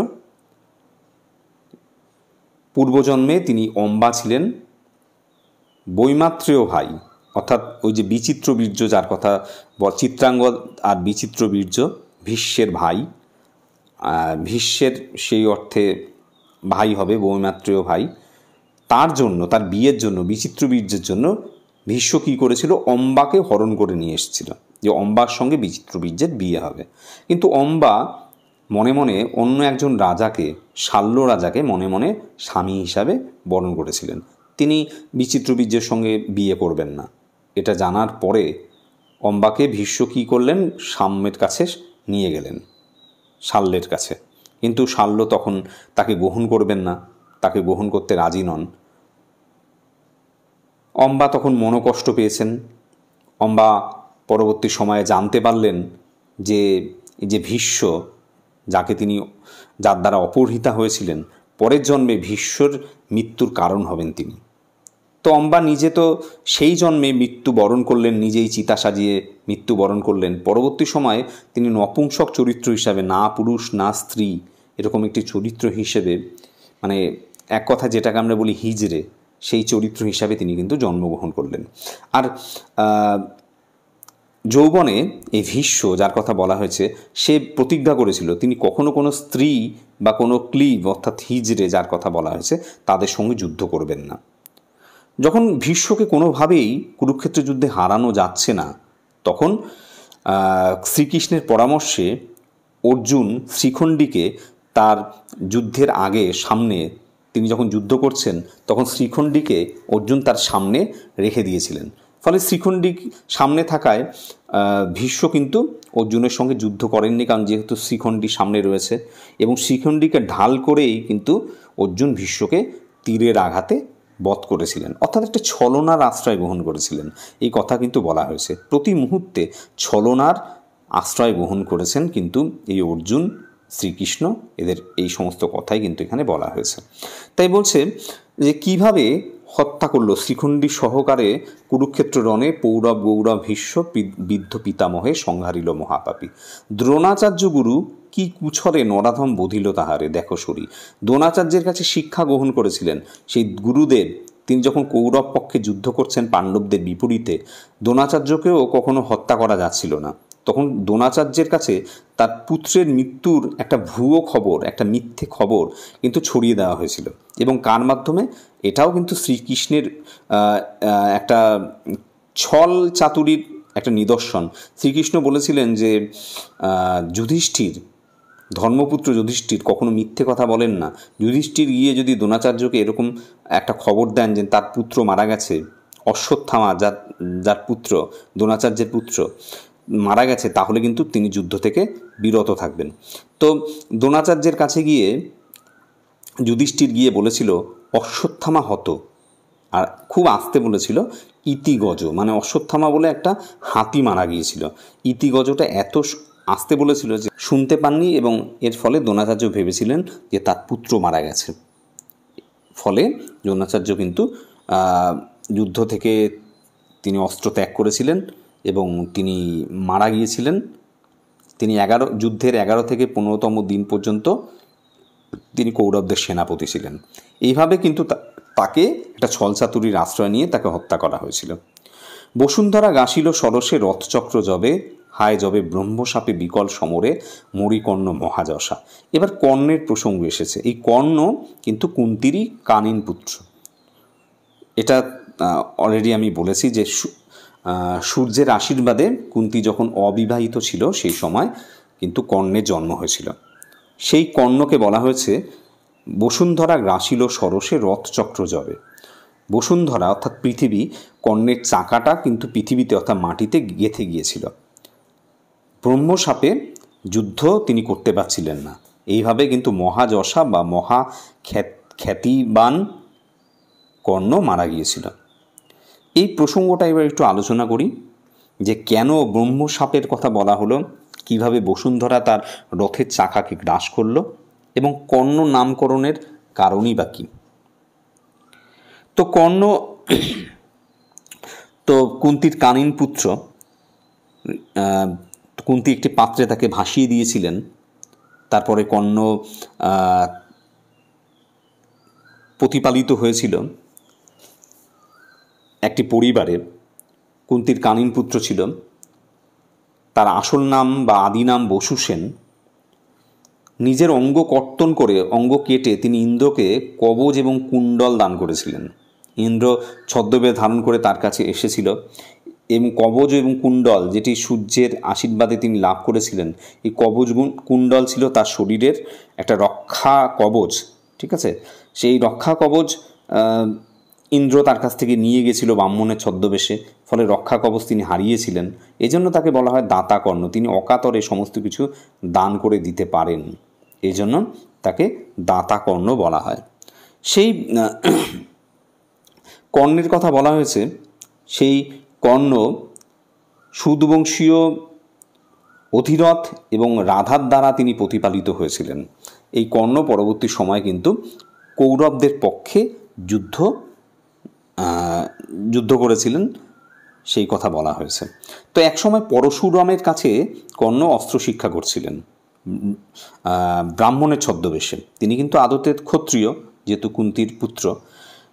পূর্বজন্মে তিনি অম্বা ছিলেন বৈমাত্রেয় ভাই অর্থাৎ ওই যে বিচিত্র বীর্য যার কথা চিত্রাঙ্গ আর বিচিত্র বীর্য ভীষ্মের ভাই ভীষ্মের সেই অর্থে ভাই হবে বৈমাত্রেয় ভাই তার জন্য তার বিয়ের জন্য বিচিত্র বীর্যের জন্য ভীষ্ম কী করেছিল অম্বাকে হরণ করে নিয়ে এসেছিল যে অম্বার সঙ্গে বিচিত্র বীর্যের বিয়ে হবে কিন্তু অম্বা মনে মনে অন্য একজন রাজাকে শাল্য রাজাকে মনে মনে স্বামী হিসাবে বরণ করেছিলেন তিনি বিচিত্র বীর্যের সঙ্গে বিয়ে করবেন না এটা জানার পরে অম্বাকে ভীষ্ম কী করলেন সাম্যের কাছে নিয়ে গেলেন শাল্যের কাছে কিন্তু শাল্য তখন তাকে গ্রহণ করবেন না তাকে গ্রহণ করতে রাজি নন অম্বা তখন মনোকষ্ট পেয়েছেন অম্বা পরবর্তী সময়ে জানতে পারলেন যে যে ভীষ্ম যাকে তিনি যার দ্বারা অপহৃতা হয়েছিলেন পরের জন্মে ভীষ্মর মৃত্যুর কারণ হবেন তিনি তো অম্বা নিজে তো সেই জন্মে মৃত্যু বরণ করলেন নিজেই চিতা সাজিয়ে মৃত্যু বরণ করলেন পরবর্তী সময়ে তিনি নপুংসক চরিত্র হিসাবে না পুরুষ না স্ত্রী এরকম একটি চরিত্র হিসেবে মানে এক কথা যেটাকে আমরা বলি হিজড়ে সেই চরিত্র হিসাবে তিনি কিন্তু জন্মগ্রহণ করলেন আর যৌবনে এই ভীষ্ম যার কথা বলা হয়েছে সে প্রতিজ্ঞা করেছিল তিনি কখনো কোনো স্ত্রী বা কোনো ক্লিব অর্থাৎ হিজড়ে যার কথা বলা হয়েছে তাদের সঙ্গে যুদ্ধ করবেন না যখন ভীষ্মকে কোনোভাবেই কুরুক্ষেত্র যুদ্ধে হারানো যাচ্ছে না তখন শ্রীকৃষ্ণের পরামর্শে অর্জুন শ্রীখণ্ডীকে তার যুদ্ধের আগে সামনে তিনি যখন যুদ্ধ করছেন তখন শ্রীখণ্ডীকে অর্জুন তার সামনে রেখে দিয়েছিলেন ফলে শ্রীখণ্ডী সামনে থাকায় ভীষ্ম কিন্তু অর্জুনের সঙ্গে যুদ্ধ করেননি কারণ যেহেতু শ্রীখণ্ডী সামনে রয়েছে এবং শ্রীখণ্ডীকে ঢাল করেই কিন্তু অর্জুন ভীষ্মকে তীরের আঘাতে বধ করেছিলেন অর্থাৎ একটা ছলনার আশ্রয় গ্রহণ করেছিলেন এই কথা কিন্তু বলা হয়েছে প্রতি মুহূর্তে ছলনার আশ্রয় গ্রহণ করেছেন কিন্তু এই অর্জুন শ্রীকৃষ্ণ এদের এই সমস্ত কথাই কিন্তু এখানে বলা হয়েছে তাই বলছে যে কিভাবে হত্যা করল শ্রীখণ্ডী সহকারে কুরুক্ষেত্র রণে পৌরব গৌরব ভীষ্ম বিদ্ধ পিতামহে সংহারিল মহাপাপী দ্রোণাচার্য গুরু কি কুছরে নরাধম বধিল তাহারে দেখো সরি দ্রোণাচার্যের কাছে শিক্ষা গ্রহণ করেছিলেন সেই গুরুদেব তিনি যখন কৌরব পক্ষে যুদ্ধ করছেন পাণ্ডবদের বিপরীতে দ্রোণাচার্যকেও কখনো হত্যা করা যাচ্ছিল না তখন দ্রোণাচার্যের কাছে তার পুত্রের মৃত্যুর একটা ভুয়ো খবর একটা মিথ্যে খবর কিন্তু ছড়িয়ে দেওয়া হয়েছিল এবং কার মাধ্যমে এটাও কিন্তু শ্রীকৃষ্ণের একটা ছল চাতুরির একটা নিদর্শন শ্রীকৃষ্ণ বলেছিলেন যে যুধিষ্ঠির ধর্মপুত্র যুধিষ্ঠির কখনো মিথ্যে কথা বলেন না যুধিষ্ঠির গিয়ে যদি দ্রোণাচার্যকে এরকম একটা খবর দেন যে তার পুত্র মারা গেছে অশ্বত্থামা যার যার পুত্র দ্রোণাচার্যের পুত্র মারা গেছে তাহলে কিন্তু তিনি যুদ্ধ থেকে বিরত থাকবেন তো দ্রোণাচার্যের কাছে গিয়ে যুধিষ্ঠির গিয়ে বলেছিল অশ্বত্থামা হত আর খুব আস্তে বলেছিল ইতিগজ মানে অশ্বত্থামা বলে একটা হাতি মারা গিয়েছিল ইতিগজটা এত আস্তে বলেছিল যে শুনতে পাননি এবং এর ফলে দ্রোণাচার্য ভেবেছিলেন যে তার পুত্র মারা গেছে ফলে দ্রোণাচার্য কিন্তু যুদ্ধ থেকে তিনি অস্ত্র ত্যাগ করেছিলেন এবং তিনি মারা গিয়েছিলেন তিনি এগারো যুদ্ধের এগারো থেকে পনেরোতম দিন পর্যন্ত তিনি কৌরবদের সেনাপতি ছিলেন এইভাবে কিন্তু তাকে একটা ছলচাতুরির আশ্রয় নিয়ে তাকে হত্যা করা হয়েছিল বসুন্ধরা গাছিল সরসে রথচক্র জবে হায় জবে ব্রহ্মসাপে বিকল সমরে মরিকর্ণ মহাজশা এবার কর্ণের প্রসঙ্গ এসেছে এই কর্ণ কিন্তু কুন্তিরই কানিন পুত্র এটা অলরেডি আমি বলেছি যে সূর্যের আশীর্বাদে কুন্তি যখন অবিবাহিত ছিল সেই সময় কিন্তু কর্ণের জন্ম হয়েছিল সেই কর্ণকে বলা হয়েছে বসুন্ধরা গ্রাসিল সরসে রথচক্র জবে বসুন্ধরা অর্থাৎ পৃথিবী কর্ণের চাকাটা কিন্তু পৃথিবীতে অর্থাৎ মাটিতে গেঁথে গিয়েছিল ব্রহ্মসাপে যুদ্ধ তিনি করতে পারছিলেন না এইভাবে কিন্তু মহাযশা বা মহা খ্যাতিবান কর্ণ মারা গিয়েছিল এই প্রসঙ্গটা এবার একটু আলোচনা করি যে কেন ব্রহ্ম সাপের কথা বলা হলো কিভাবে বসুন্ধরা তার রথের চাকাকে গ্রাস করল এবং কর্ণ নামকরণের কারণই বা কী তো কর্ণ তো কুন্তির কানিন পুত্র কুন্তি একটি পাত্রে তাকে ভাসিয়ে দিয়েছিলেন তারপরে কর্ণ প্রতিপালিত হয়েছিল একটি পরিবারের কুন্তির কানিন পুত্র ছিল তার আসল নাম বা আদি নাম বসু সেন নিজের অঙ্গ কর্তন করে অঙ্গ কেটে তিনি ইন্দ্রকে কবজ এবং কুণ্ডল দান করেছিলেন ইন্দ্র ছদ্মবে ধারণ করে তার কাছে এসেছিল এবং কবজ এবং কুণ্ডল যেটি সূর্যের আশীর্বাদে তিনি লাভ করেছিলেন এই কবজ কুণ্ডল ছিল তার শরীরের একটা রক্ষা কবজ ঠিক আছে সেই রক্ষা কবজ ইন্দ্র তার কাছ থেকে নিয়ে গেছিল ব্রাহ্মণের ছদ্মবেশে ফলে রক্ষা কবচ তিনি হারিয়েছিলেন এজন্য তাকে বলা হয় দাতা কর্ণ তিনি অকাতরে সমস্ত কিছু দান করে দিতে পারেন এজন্য তাকে দাতা কর্ণ বলা হয় সেই কর্ণের কথা বলা হয়েছে সেই কর্ণ সুদবংশীয় অধিরথ এবং রাধার দ্বারা তিনি প্রতিপালিত হয়েছিলেন এই কর্ণ পরবর্তী সময় কিন্তু কৌরবদের পক্ষে যুদ্ধ যুদ্ধ করেছিলেন সেই কথা বলা হয়েছে তো একসময় পরশুরামের কাছে কর্ণ অস্ত্র শিক্ষা করছিলেন ব্রাহ্মণের ছদ্মবেশে তিনি কিন্তু আদতে ক্ষত্রিয় যেহেতু কুন্তির পুত্র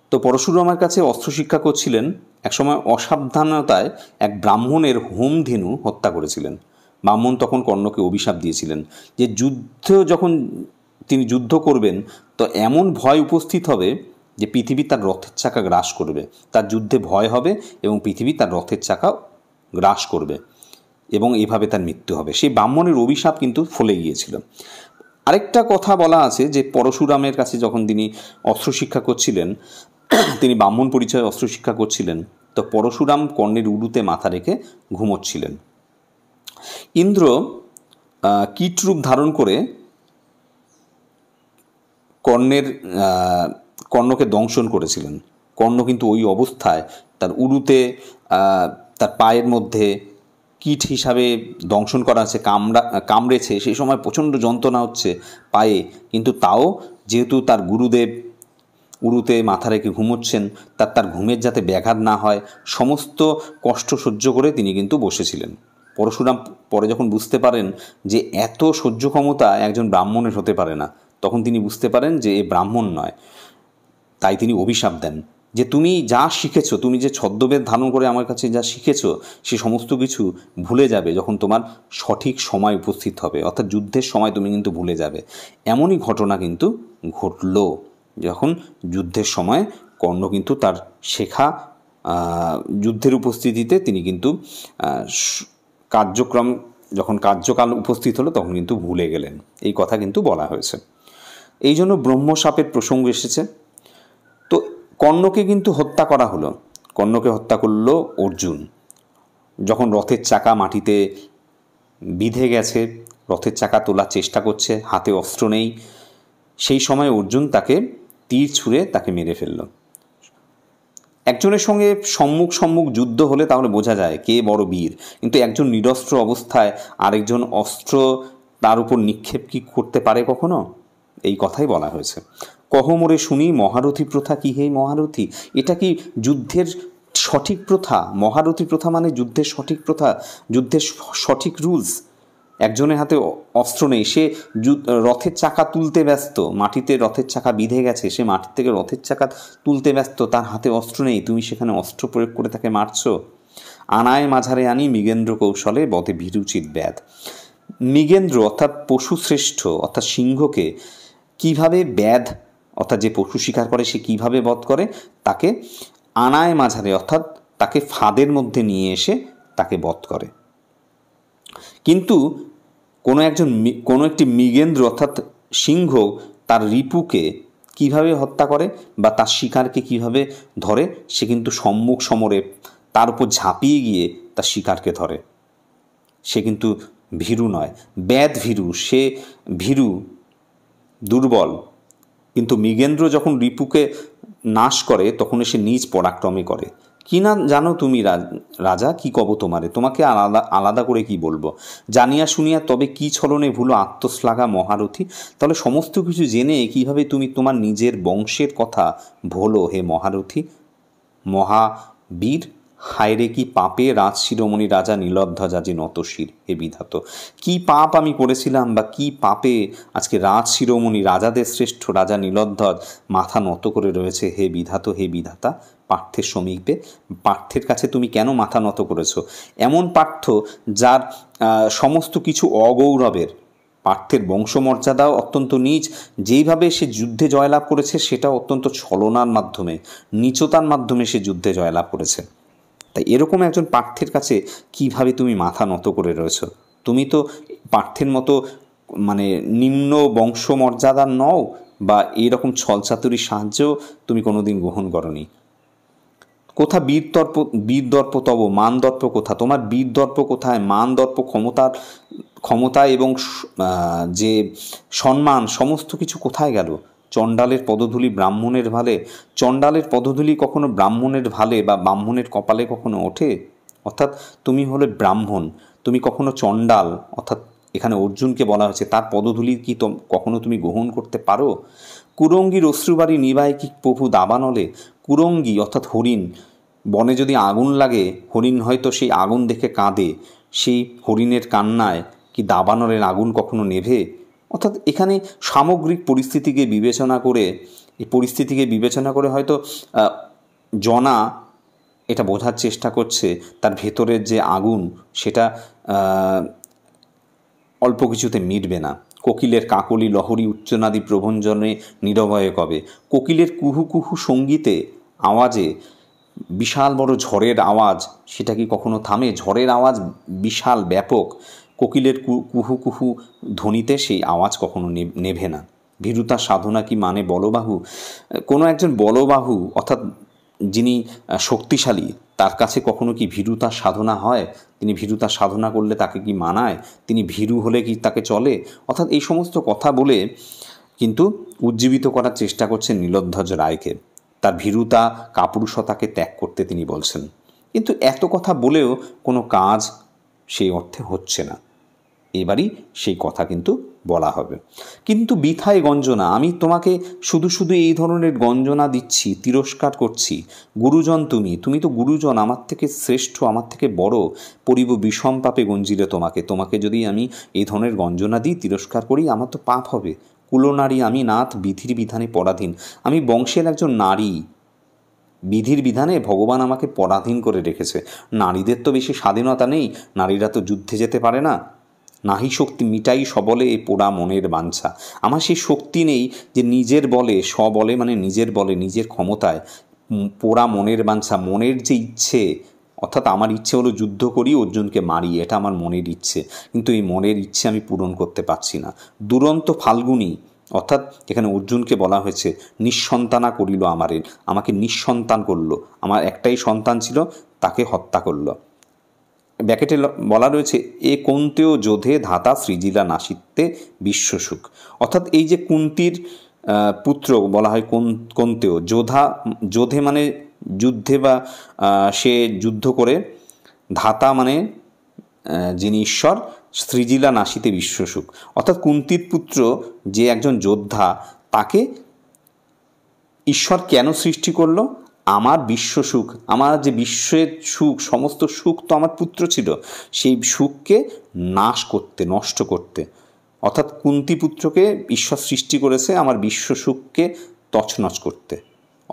তো পরশুরামের কাছে অস্ত্র শিক্ষা করছিলেন একসময় অসাবধানতায় এক ব্রাহ্মণের হোমধেনু হত্যা করেছিলেন ব্রাহ্মণ তখন কর্ণকে অভিশাপ দিয়েছিলেন যে যুদ্ধ যখন তিনি যুদ্ধ করবেন তো এমন ভয় উপস্থিত হবে যে পৃথিবী তার রথের চাকা গ্রাস করবে তার যুদ্ধে ভয় হবে এবং পৃথিবী তার রথের চাকা গ্রাস করবে এবং এভাবে তার মৃত্যু হবে সেই ব্রাহ্মণের অভিশাপ কিন্তু ফলে গিয়েছিল আরেকটা কথা বলা আছে যে পরশুরামের কাছে যখন তিনি অস্ত্র শিক্ষা করছিলেন তিনি ব্রাহ্মণ পরিচয়ে অস্ত্র শিক্ষা করছিলেন তো পরশুরাম কর্ণের উডুতে মাথা রেখে ঘুমোচ্ছিলেন ইন্দ্র কীট রূপ ধারণ করে কর্ণের কর্ণকে দংশন করেছিলেন কর্ণ কিন্তু ওই অবস্থায় তার উরুতে তার পায়ের মধ্যে কীট হিসাবে দংশন করা আছে কামড়া কামড়েছে সেই সময় প্রচণ্ড যন্ত্রণা হচ্ছে পায়ে কিন্তু তাও যেহেতু তার গুরুদেব উরুতে মাথা রেখে ঘুমোচ্ছেন তার তার ঘুমের যাতে ব্যাঘাত না হয় সমস্ত কষ্ট সহ্য করে তিনি কিন্তু বসেছিলেন পরশুরাম পরে যখন বুঝতে পারেন যে এত সহ্য ক্ষমতা একজন ব্রাহ্মণের হতে পারে না তখন তিনি বুঝতে পারেন যে এ ব্রাহ্মণ নয় তাই তিনি অভিশাপ দেন যে তুমি যা শিখেছ তুমি যে ছদ্মবেদ ধারণ করে আমার কাছে যা শিখেছো সে সমস্ত কিছু ভুলে যাবে যখন তোমার সঠিক সময় উপস্থিত হবে অর্থাৎ যুদ্ধের সময় তুমি কিন্তু ভুলে যাবে এমনই ঘটনা কিন্তু ঘটল যখন যুদ্ধের সময় কর্ণ কিন্তু তার শেখা যুদ্ধের উপস্থিতিতে তিনি কিন্তু কার্যক্রম যখন কার্যকাল উপস্থিত হলো তখন কিন্তু ভুলে গেলেন এই কথা কিন্তু বলা হয়েছে এই জন্য ব্রহ্মসাপের প্রসঙ্গ এসেছে কর্ণকে কিন্তু হত্যা করা হলো কর্ণকে হত্যা করল অর্জুন যখন রথের চাকা মাটিতে বিধে গেছে রথের চাকা তোলার চেষ্টা করছে হাতে অস্ত্র নেই সেই সময় অর্জুন তাকে তীর ছুঁড়ে তাকে মেরে ফেলল একজনের সঙ্গে সম্মুখ সম্মুখ যুদ্ধ হলে তাহলে বোঝা যায় কে বড় বীর কিন্তু একজন নিরস্ত্র অবস্থায় আরেকজন অস্ত্র তার উপর নিক্ষেপ কি করতে পারে কখনো এই কথাই বলা হয়েছে কহমরে শুনি মহারথী প্রথা কি হে মহারথী এটা কি যুদ্ধের সঠিক প্রথা মহারথী প্রথা মানে যুদ্ধের সঠিক প্রথা যুদ্ধের সঠিক রুলস একজনের হাতে অস্ত্র নেই সে রথের চাকা তুলতে ব্যস্ত মাটিতে রথের চাকা বিঁধে গেছে সে মাটি থেকে রথের চাকা তুলতে ব্যস্ত তার হাতে অস্ত্র নেই তুমি সেখানে অস্ত্র প্রয়োগ করে তাকে মারছ আনায় মাঝারে আনি মৃগেন্দ্র কৌশলে বধে ভিরুচিত ব্যাধ মৃগেন্দ্র অর্থাৎ পশুশ্রেষ্ঠ অর্থাৎ সিংহকে কিভাবে ব্যাধ অর্থাৎ যে পশু শিকার করে সে কিভাবে বধ করে তাকে আনায় মাঝারে অর্থাৎ তাকে ফাঁদের মধ্যে নিয়ে এসে তাকে বধ করে কিন্তু কোনো একজন কোনো একটি মৃগেন্দ্র অর্থাৎ সিংহ তার রিপুকে কিভাবে হত্যা করে বা তার শিকারকে কিভাবে ধরে সে কিন্তু সম্মুখ সমরে তার উপর ঝাঁপিয়ে গিয়ে তার শিকারকে ধরে সে কিন্তু ভীরু নয় ব্যাধ ভীরু সে ভীরু দুর্বল কিন্তু মৃগেন্দ্র যখন রিপুকে নাশ করে তখন সে নিজ পরাক্রমে করে কি না জানো তুমি রাজা কি কব তোমারে তোমাকে আলাদা আলাদা করে কি বলবো জানিয়া শুনিয়া তবে কি ছলনে ভুলো আত্মশ্লাঘা মহারথী তাহলে সমস্ত কিছু জেনে কিভাবে তুমি তোমার নিজের বংশের কথা ভোলো হে মহারথী মহাবীর হায়রে কি পাপে রাজ শিরোমণি রাজা নীলধ্বজা যে নতশির হে বিধাত কি পাপ আমি করেছিলাম বা কি পাপে আজকে রাজ শিরোমণি রাজাদের শ্রেষ্ঠ রাজা নীলধ্বজ মাথা নত করে রয়েছে হে বিধাত হে বিধাতা পার্থের সমীপে পার্থের কাছে তুমি কেন মাথা নত করেছো এমন পার্থ যার সমস্ত কিছু অগৌরবের পার্থের বংশমর্যাদাও অত্যন্ত নিচ যেইভাবে সে যুদ্ধে জয়লাভ করেছে সেটা অত্যন্ত ছলনার মাধ্যমে নিচতার মাধ্যমে সে যুদ্ধে জয়লাভ করেছে তাই এরকম একজন পার্থের কাছে কিভাবে তুমি মাথা নত করে রয়েছ তুমি তো পার্থের মতো মানে নিম্ন বংশমর্যাদার নও বা এরকম ছলচাতুরির সাহায্যেও তুমি কোনোদিন গ্রহণ করনি কোথা বীর দর্প বীর দর্প তব মান দর্প কোথা তোমার বীর দর্প কোথায় মান দর্প ক্ষমতার ক্ষমতা এবং যে সম্মান সমস্ত কিছু কোথায় গেল চণ্ডালের পদধূলি ব্রাহ্মণের ভালে চণ্ডালের পদধূলি কখনো ব্রাহ্মণের ভালে বা ব্রাহ্মণের কপালে কখনো ওঠে অর্থাৎ তুমি হলে ব্রাহ্মণ তুমি কখনো চণ্ডাল অর্থাৎ এখানে অর্জুনকে বলা হয়েছে তার পদধূলি কি কখনো তুমি গ্রহণ করতে পারো কুরঙ্গির অশ্রুবাড়ি নিবায় কি প্রভু দাবানলে কুরঙ্গি অর্থাৎ হরিণ বনে যদি আগুন লাগে হরিণ হয়তো সেই আগুন দেখে কাঁদে সেই হরিণের কান্নায় কি দাবানলের আগুন কখনো নেভে অর্থাৎ এখানে সামগ্রিক পরিস্থিতিকে বিবেচনা করে এই পরিস্থিতিকে বিবেচনা করে হয়তো জনা এটা বোঝার চেষ্টা করছে তার ভেতরের যে আগুন সেটা অল্প কিছুতে মিটবে না কোকিলের কাকলি লহরী উচ্চনাদি প্রভঞ্জনে নিরবয়ে কবে কোকিলের কুহু কুহু সঙ্গীতে আওয়াজে বিশাল বড় ঝড়ের আওয়াজ সেটা কি কখনো থামে ঝড়ের আওয়াজ বিশাল ব্যাপক কোকিলের কুহু কুহু ধ্বনিতে সেই আওয়াজ কখনো নেভে না ভীরুতা সাধনা কি মানে বলবাহু কোনো একজন বলবাহু অর্থাৎ যিনি শক্তিশালী তার কাছে কখনো কি ভীরুতা সাধনা হয় তিনি ভীরুতা সাধনা করলে তাকে কি মানায় তিনি ভীরু হলে কি তাকে চলে অর্থাৎ এই সমস্ত কথা বলে কিন্তু উজ্জীবিত করার চেষ্টা করছেন নীলধ্বজ রায়কে তার ভীরুতা কাপুরুষতাকে ত্যাগ করতে তিনি বলছেন কিন্তু এত কথা বলেও কোনো কাজ সেই অর্থে হচ্ছে না এবারই সেই কথা কিন্তু বলা হবে কিন্তু বিথায় গঞ্জনা আমি তোমাকে শুধু শুধু এই ধরনের গঞ্জনা দিচ্ছি তিরস্কার করছি গুরুজন তুমি তুমি তো গুরুজন আমার থেকে শ্রেষ্ঠ আমার থেকে বড় পরিব বিষম পাপে গঞ্জিলে তোমাকে তোমাকে যদি আমি এই ধরনের গঞ্জনা দিই তিরস্কার করি আমার তো পাপ হবে কুলনারী আমি নাথ বিধির বিধানে পরাধীন আমি বংশের একজন নারী বিধির বিধানে ভগবান আমাকে পরাধীন করে রেখেছে নারীদের তো বেশি স্বাধীনতা নেই নারীরা তো যুদ্ধে যেতে পারে না নাহি শক্তি মিটাই সবলে এ পোড়া মনের বাঞ্ছা আমার সেই শক্তি নেই যে নিজের বলে সবলে মানে নিজের বলে নিজের ক্ষমতায় পোড়া মনের বাঞ্ছা মনের যে ইচ্ছে অর্থাৎ আমার ইচ্ছে হলো যুদ্ধ করি অর্জুনকে মারি এটা আমার মনের ইচ্ছে কিন্তু এই মনের ইচ্ছে আমি পূরণ করতে পারছি না দুরন্ত ফাল্গুনি অর্থাৎ এখানে অর্জুনকে বলা হয়েছে নিঃসন্তানা করিল আমারে আমাকে নিঃসন্তান করলো আমার একটাই সন্তান ছিল তাকে হত্যা করলো ব্যাকেটে বলা রয়েছে এ কন্তেও যোধে ধাতা শ্রীজিলা নাসিত্বে বিশ্বসুখ অর্থাৎ এই যে কুন্তির পুত্র বলা হয় কন্তেও যোধা যোধে মানে যুদ্ধে বা সে যুদ্ধ করে ধাতা মানে যিনি ঈশ্বর শ্রীজিলা নাসিতে বিশ্বসুখ অর্থাৎ কুন্তির পুত্র যে একজন যোদ্ধা তাকে ঈশ্বর কেন সৃষ্টি করলো আমার বিশ্ব সুখ আমার যে বিশ্বের সুখ সমস্ত সুখ তো আমার পুত্র ছিল সেই সুখকে নাশ করতে নষ্ট করতে অর্থাৎ কুন্তি পুত্রকে ঈশ্বর সৃষ্টি করেছে আমার বিশ্ব সুখকে তছনছ করতে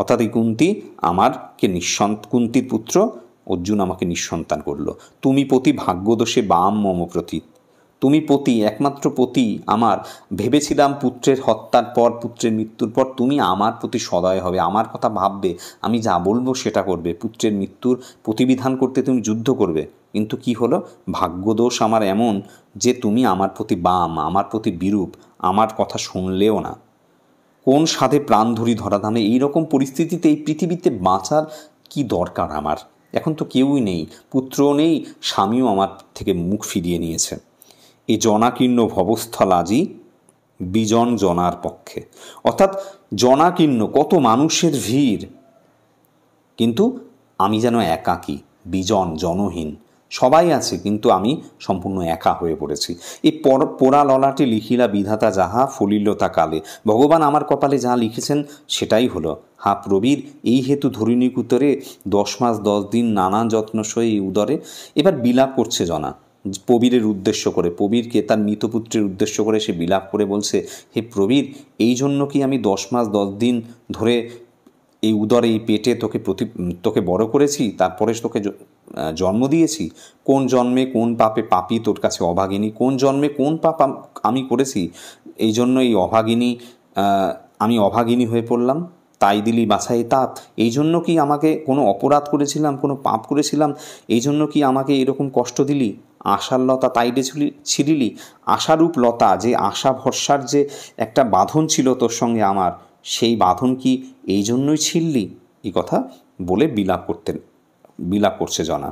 অর্থাৎ এই কুন্তি আমারকে নিঃসন কুন্তির পুত্র অর্জুন আমাকে নিঃসন্তান করলো তুমি প্রতি ভাগ্যদোষে বাম মম প্রতীত তুমি পতি একমাত্র পতি আমার ভেবেছিলাম পুত্রের হত্যার পর পুত্রের মৃত্যুর পর তুমি আমার প্রতি সদয় হবে আমার কথা ভাববে আমি যা বলবো সেটা করবে পুত্রের মৃত্যুর প্রতিবিধান করতে তুমি যুদ্ধ করবে কিন্তু কি হলো ভাগ্যদোষ আমার এমন যে তুমি আমার প্রতি বাম আমার প্রতি বিরূপ আমার কথা শুনলেও না কোন সাধে প্রাণ ধরি ধরাধামে এইরকম পরিস্থিতিতে এই পৃথিবীতে বাঁচার কি দরকার আমার এখন তো কেউই নেই পুত্রও নেই স্বামীও আমার থেকে মুখ ফিরিয়ে নিয়েছে এই জনাকীর্ণ ভবস্থলাজি বিজন জনার পক্ষে অর্থাৎ জনাকীর্ণ কত মানুষের ভিড় কিন্তু আমি যেন একাকী বিজন জনহীন সবাই আছে কিন্তু আমি সম্পূর্ণ একা হয়ে পড়েছি এই পোড়া ললাটি লিখিলা বিধাতা যাহা ফলিল তা কালে ভগবান আমার কপালে যা লিখেছেন সেটাই হলো হা প্রবীর এই হেতু ধরিণী কুতরে দশ মাস দশ দিন নানা যত্ন সই উদরে এবার বিলাপ করছে জনা প্রবীরের উদ্দেশ্য করে প্রবীরকে তার মৃতপুত্রের উদ্দেশ্য করে সে বিলাপ করে বলছে হে প্রবীর এই জন্য কি আমি দশ মাস দশ দিন ধরে এই উদর এই পেটে তোকে প্রতি তোকে বড় করেছি তারপরে তোকে জন্ম দিয়েছি কোন জন্মে কোন পাপে পাপি তোর কাছে অভাগিনী কোন জন্মে কোন পাপ আমি করেছি এই জন্য এই অভাগিনী আমি অভাগিনী হয়ে পড়লাম তাই দিলি বাছাই তাত এই জন্য কি আমাকে কোনো অপরাধ করেছিলাম কোনো পাপ করেছিলাম এই জন্য কি আমাকে এরকম কষ্ট দিলি আশার লতা তাই ছুলি ছিড়িলি আশারূপ লতা যে আশা ভরসার যে একটা বাঁধন ছিল তোর সঙ্গে আমার সেই বাঁধন কি এই জন্যই ছিললি এই কথা বলে বিলাপ করতেন বিলাপ করছে জনা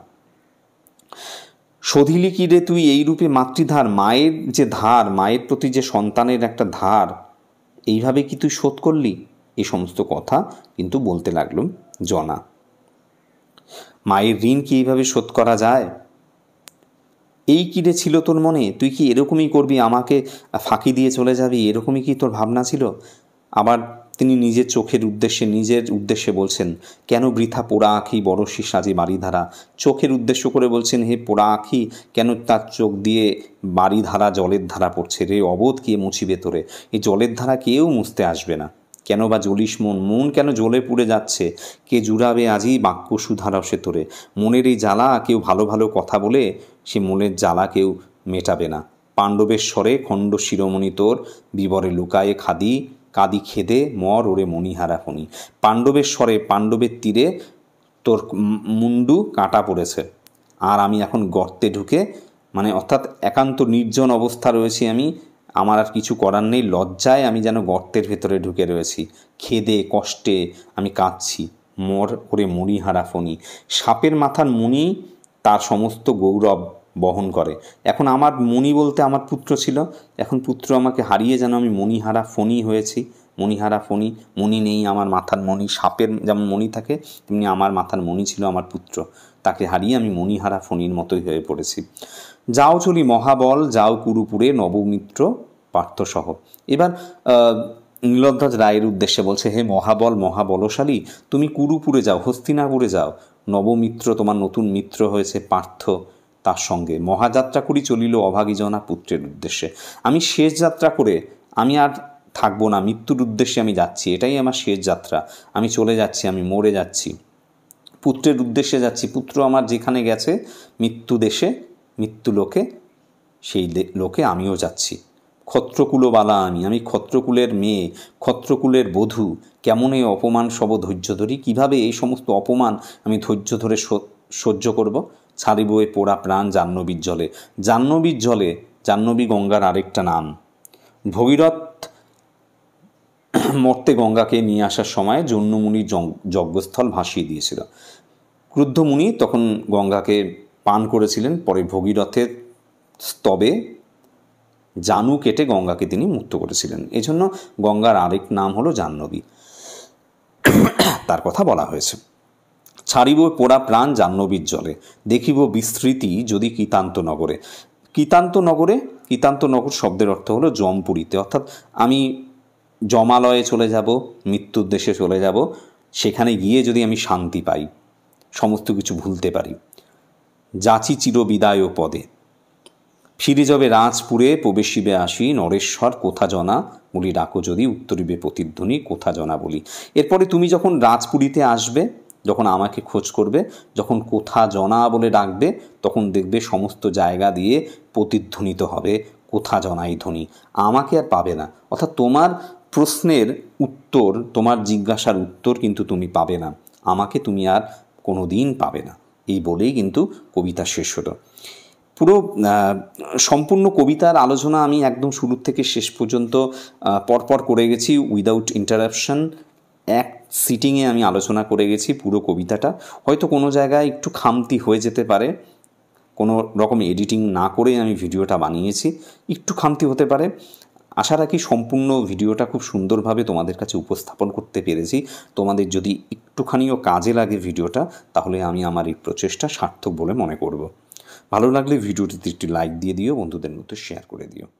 শোধিলি কি রে তুই এই রূপে মাতৃধার মায়ের যে ধার মায়ের প্রতি যে সন্তানের একটা ধার এইভাবে কি তুই শোধ করলি এই সমস্ত কথা কিন্তু বলতে লাগলুম জনা মায়ের ঋণ কি এইভাবে শোধ করা যায় এই কিরে ছিল তোর মনে তুই কি এরকমই করবি আমাকে ফাঁকি দিয়ে চলে যাবি এরকমই কি তোর ভাবনা ছিল আবার তিনি নিজের চোখের উদ্দেশ্যে নিজের উদ্দেশ্যে বলছেন কেন বৃথা পোড়া আঁখি বড় বরশি আজি বাড়িধারা চোখের উদ্দেশ্য করে বলছেন হে পোড়া আঁখি কেন তার চোখ দিয়ে বাড়িধারা জলের ধারা পড়ছে রে অবোধ কে মুছিবে তোরে এই জলের ধারা কেউ মুছতে আসবে না কেন বা জ্বলিস মন মন কেন জ্বলে পুড়ে যাচ্ছে কে জুড়াবে আজই বাক্য সে তোরে মনের এই জ্বালা কেউ ভালো ভালো কথা বলে সে মনের জ্বালা কেউ মেটাবে না পাণ্ডবের স্বরে খণ্ড শিরোমণি তোর বিবরে লুকায়ে খাদি কাদি খেদে মর ওরে মণিহারা ফণি পাণ্ডবের স্বরে পাণ্ডবের তীরে তোর মুন্ডু কাঁটা পড়েছে আর আমি এখন গর্তে ঢুকে মানে অর্থাৎ একান্ত নির্জন অবস্থা রয়েছি আমি আমার আর কিছু করার নেই লজ্জায় আমি যেন গর্তের ভেতরে ঢুকে রয়েছি খেদে কষ্টে আমি কাঁদছি মর করে মুড়ি হারাফনি সাপের মাথার মুনি তার সমস্ত গৌরব বহন করে এখন আমার মণি বলতে আমার পুত্র ছিল এখন পুত্র আমাকে হারিয়ে যেন আমি মণিহারা ফণি হয়েছি মণিহারা ফণি মণি নেই আমার মাথার মণি সাপের যেমন মণি থাকে তেমনি আমার মাথার মণি ছিল আমার পুত্র তাকে হারিয়ে আমি মণিহারা ফণির মতোই হয়ে পড়েছি যাও চলি মহাবল যাও কুরুপুরে নবমিত্র পার্থসহ এবার নীলধ্বজ রায়ের উদ্দেশ্যে বলছে হে মহাবল মহাবলশালী তুমি কুরুপুরে যাও হস্তিনাপুরে যাও নবমিত্র তোমার নতুন মিত্র হয়েছে পার্থ তার সঙ্গে মহাযাত্রা করি চলিল অভাগীজনা পুত্রের উদ্দেশ্যে আমি শেষ যাত্রা করে আমি আর থাকবো না মৃত্যুর উদ্দেশ্যে আমি যাচ্ছি এটাই আমার শেষ যাত্রা আমি চলে যাচ্ছি আমি মরে যাচ্ছি পুত্রের উদ্দেশ্যে যাচ্ছি পুত্র আমার যেখানে গেছে মৃত্যু দেশে মৃত্যুলোকে সেই লোকে আমিও যাচ্ছি ক্ষত্রকুলবালা আমি আমি ক্ষত্রকুলের মেয়ে ক্ষত্রকুলের বধূ কেমন এই অপমান সব ধৈর্য ধরি কীভাবে এই সমস্ত অপমান আমি ধৈর্য ধরে সহ্য করব ছাড়িব এ পোড়া প্রাণ জাহ্নবীর জলে জাহ্নবীর জলে জাহ্নবী গঙ্গার আরেকটা নাম ভগীরথ মর্তে গঙ্গাকে নিয়ে আসার সময় জন্যমুনি যজ্ঞস্থল ভাসিয়ে দিয়েছিল ক্রুদ্ধমুনি তখন গঙ্গাকে পান করেছিলেন পরে ভগীরথের স্তবে জানু কেটে গঙ্গাকে তিনি মুক্ত করেছিলেন এজন্য গঙ্গার আরেক নাম হলো জাহ্নবী তার কথা বলা হয়েছে ছাড়িব পোড়া প্রাণ জাহ্নবীর জলে দেখিব বিস্তৃতি যদি কীতান্ত নগরে কীতান্ত নগরে কীতান্ত নগর শব্দের অর্থ হলো জমপুরীতে অর্থাৎ আমি জমালয়ে চলে যাব মৃত্যুর দেশে চলে যাব সেখানে গিয়ে যদি আমি শান্তি পাই সমস্ত কিছু ভুলতে পারি যাচি চিরবিদায় পদে ফিরে যাবে রাজপুরে প্রবেশিবে আসি নরেশ্বর কোথা জনা বলি ডাকো যদি উত্তরিবে প্রতিধ্বনি কোথা জনা বলি এরপরে তুমি যখন রাজপুরীতে আসবে যখন আমাকে খোঁজ করবে যখন কোথা জনা বলে ডাকবে তখন দেখবে সমস্ত জায়গা দিয়ে প্রতিধ্বনিত হবে কোথা জনাই ধ্বনি আমাকে আর পাবে না অর্থাৎ তোমার প্রশ্নের উত্তর তোমার জিজ্ঞাসার উত্তর কিন্তু তুমি পাবে না আমাকে তুমি আর কোনো দিন পাবে না এই বলেই কিন্তু কবিতা শেষ হলো পুরো সম্পূর্ণ কবিতার আলোচনা আমি একদম শুরু থেকে শেষ পর্যন্ত পরপর করে গেছি উইদাউট ইন্টারাপশন এক সিটিংয়ে আমি আলোচনা করে গেছি পুরো কবিতাটা হয়তো কোনো জায়গায় একটু খামতি হয়ে যেতে পারে কোনো রকম এডিটিং না করে আমি ভিডিওটা বানিয়েছি একটু খামতি হতে পারে আশা রাখি সম্পূর্ণ ভিডিওটা খুব সুন্দরভাবে তোমাদের কাছে উপস্থাপন করতে পেরেছি তোমাদের যদি একটুখানিও কাজে লাগে ভিডিওটা তাহলে আমি আমার এই প্রচেষ্টা সার্থক বলে মনে করব ভালো লাগলে ভিডিওটিতে একটি লাইক দিয়ে দিও বন্ধুদের মধ্যে শেয়ার করে দিও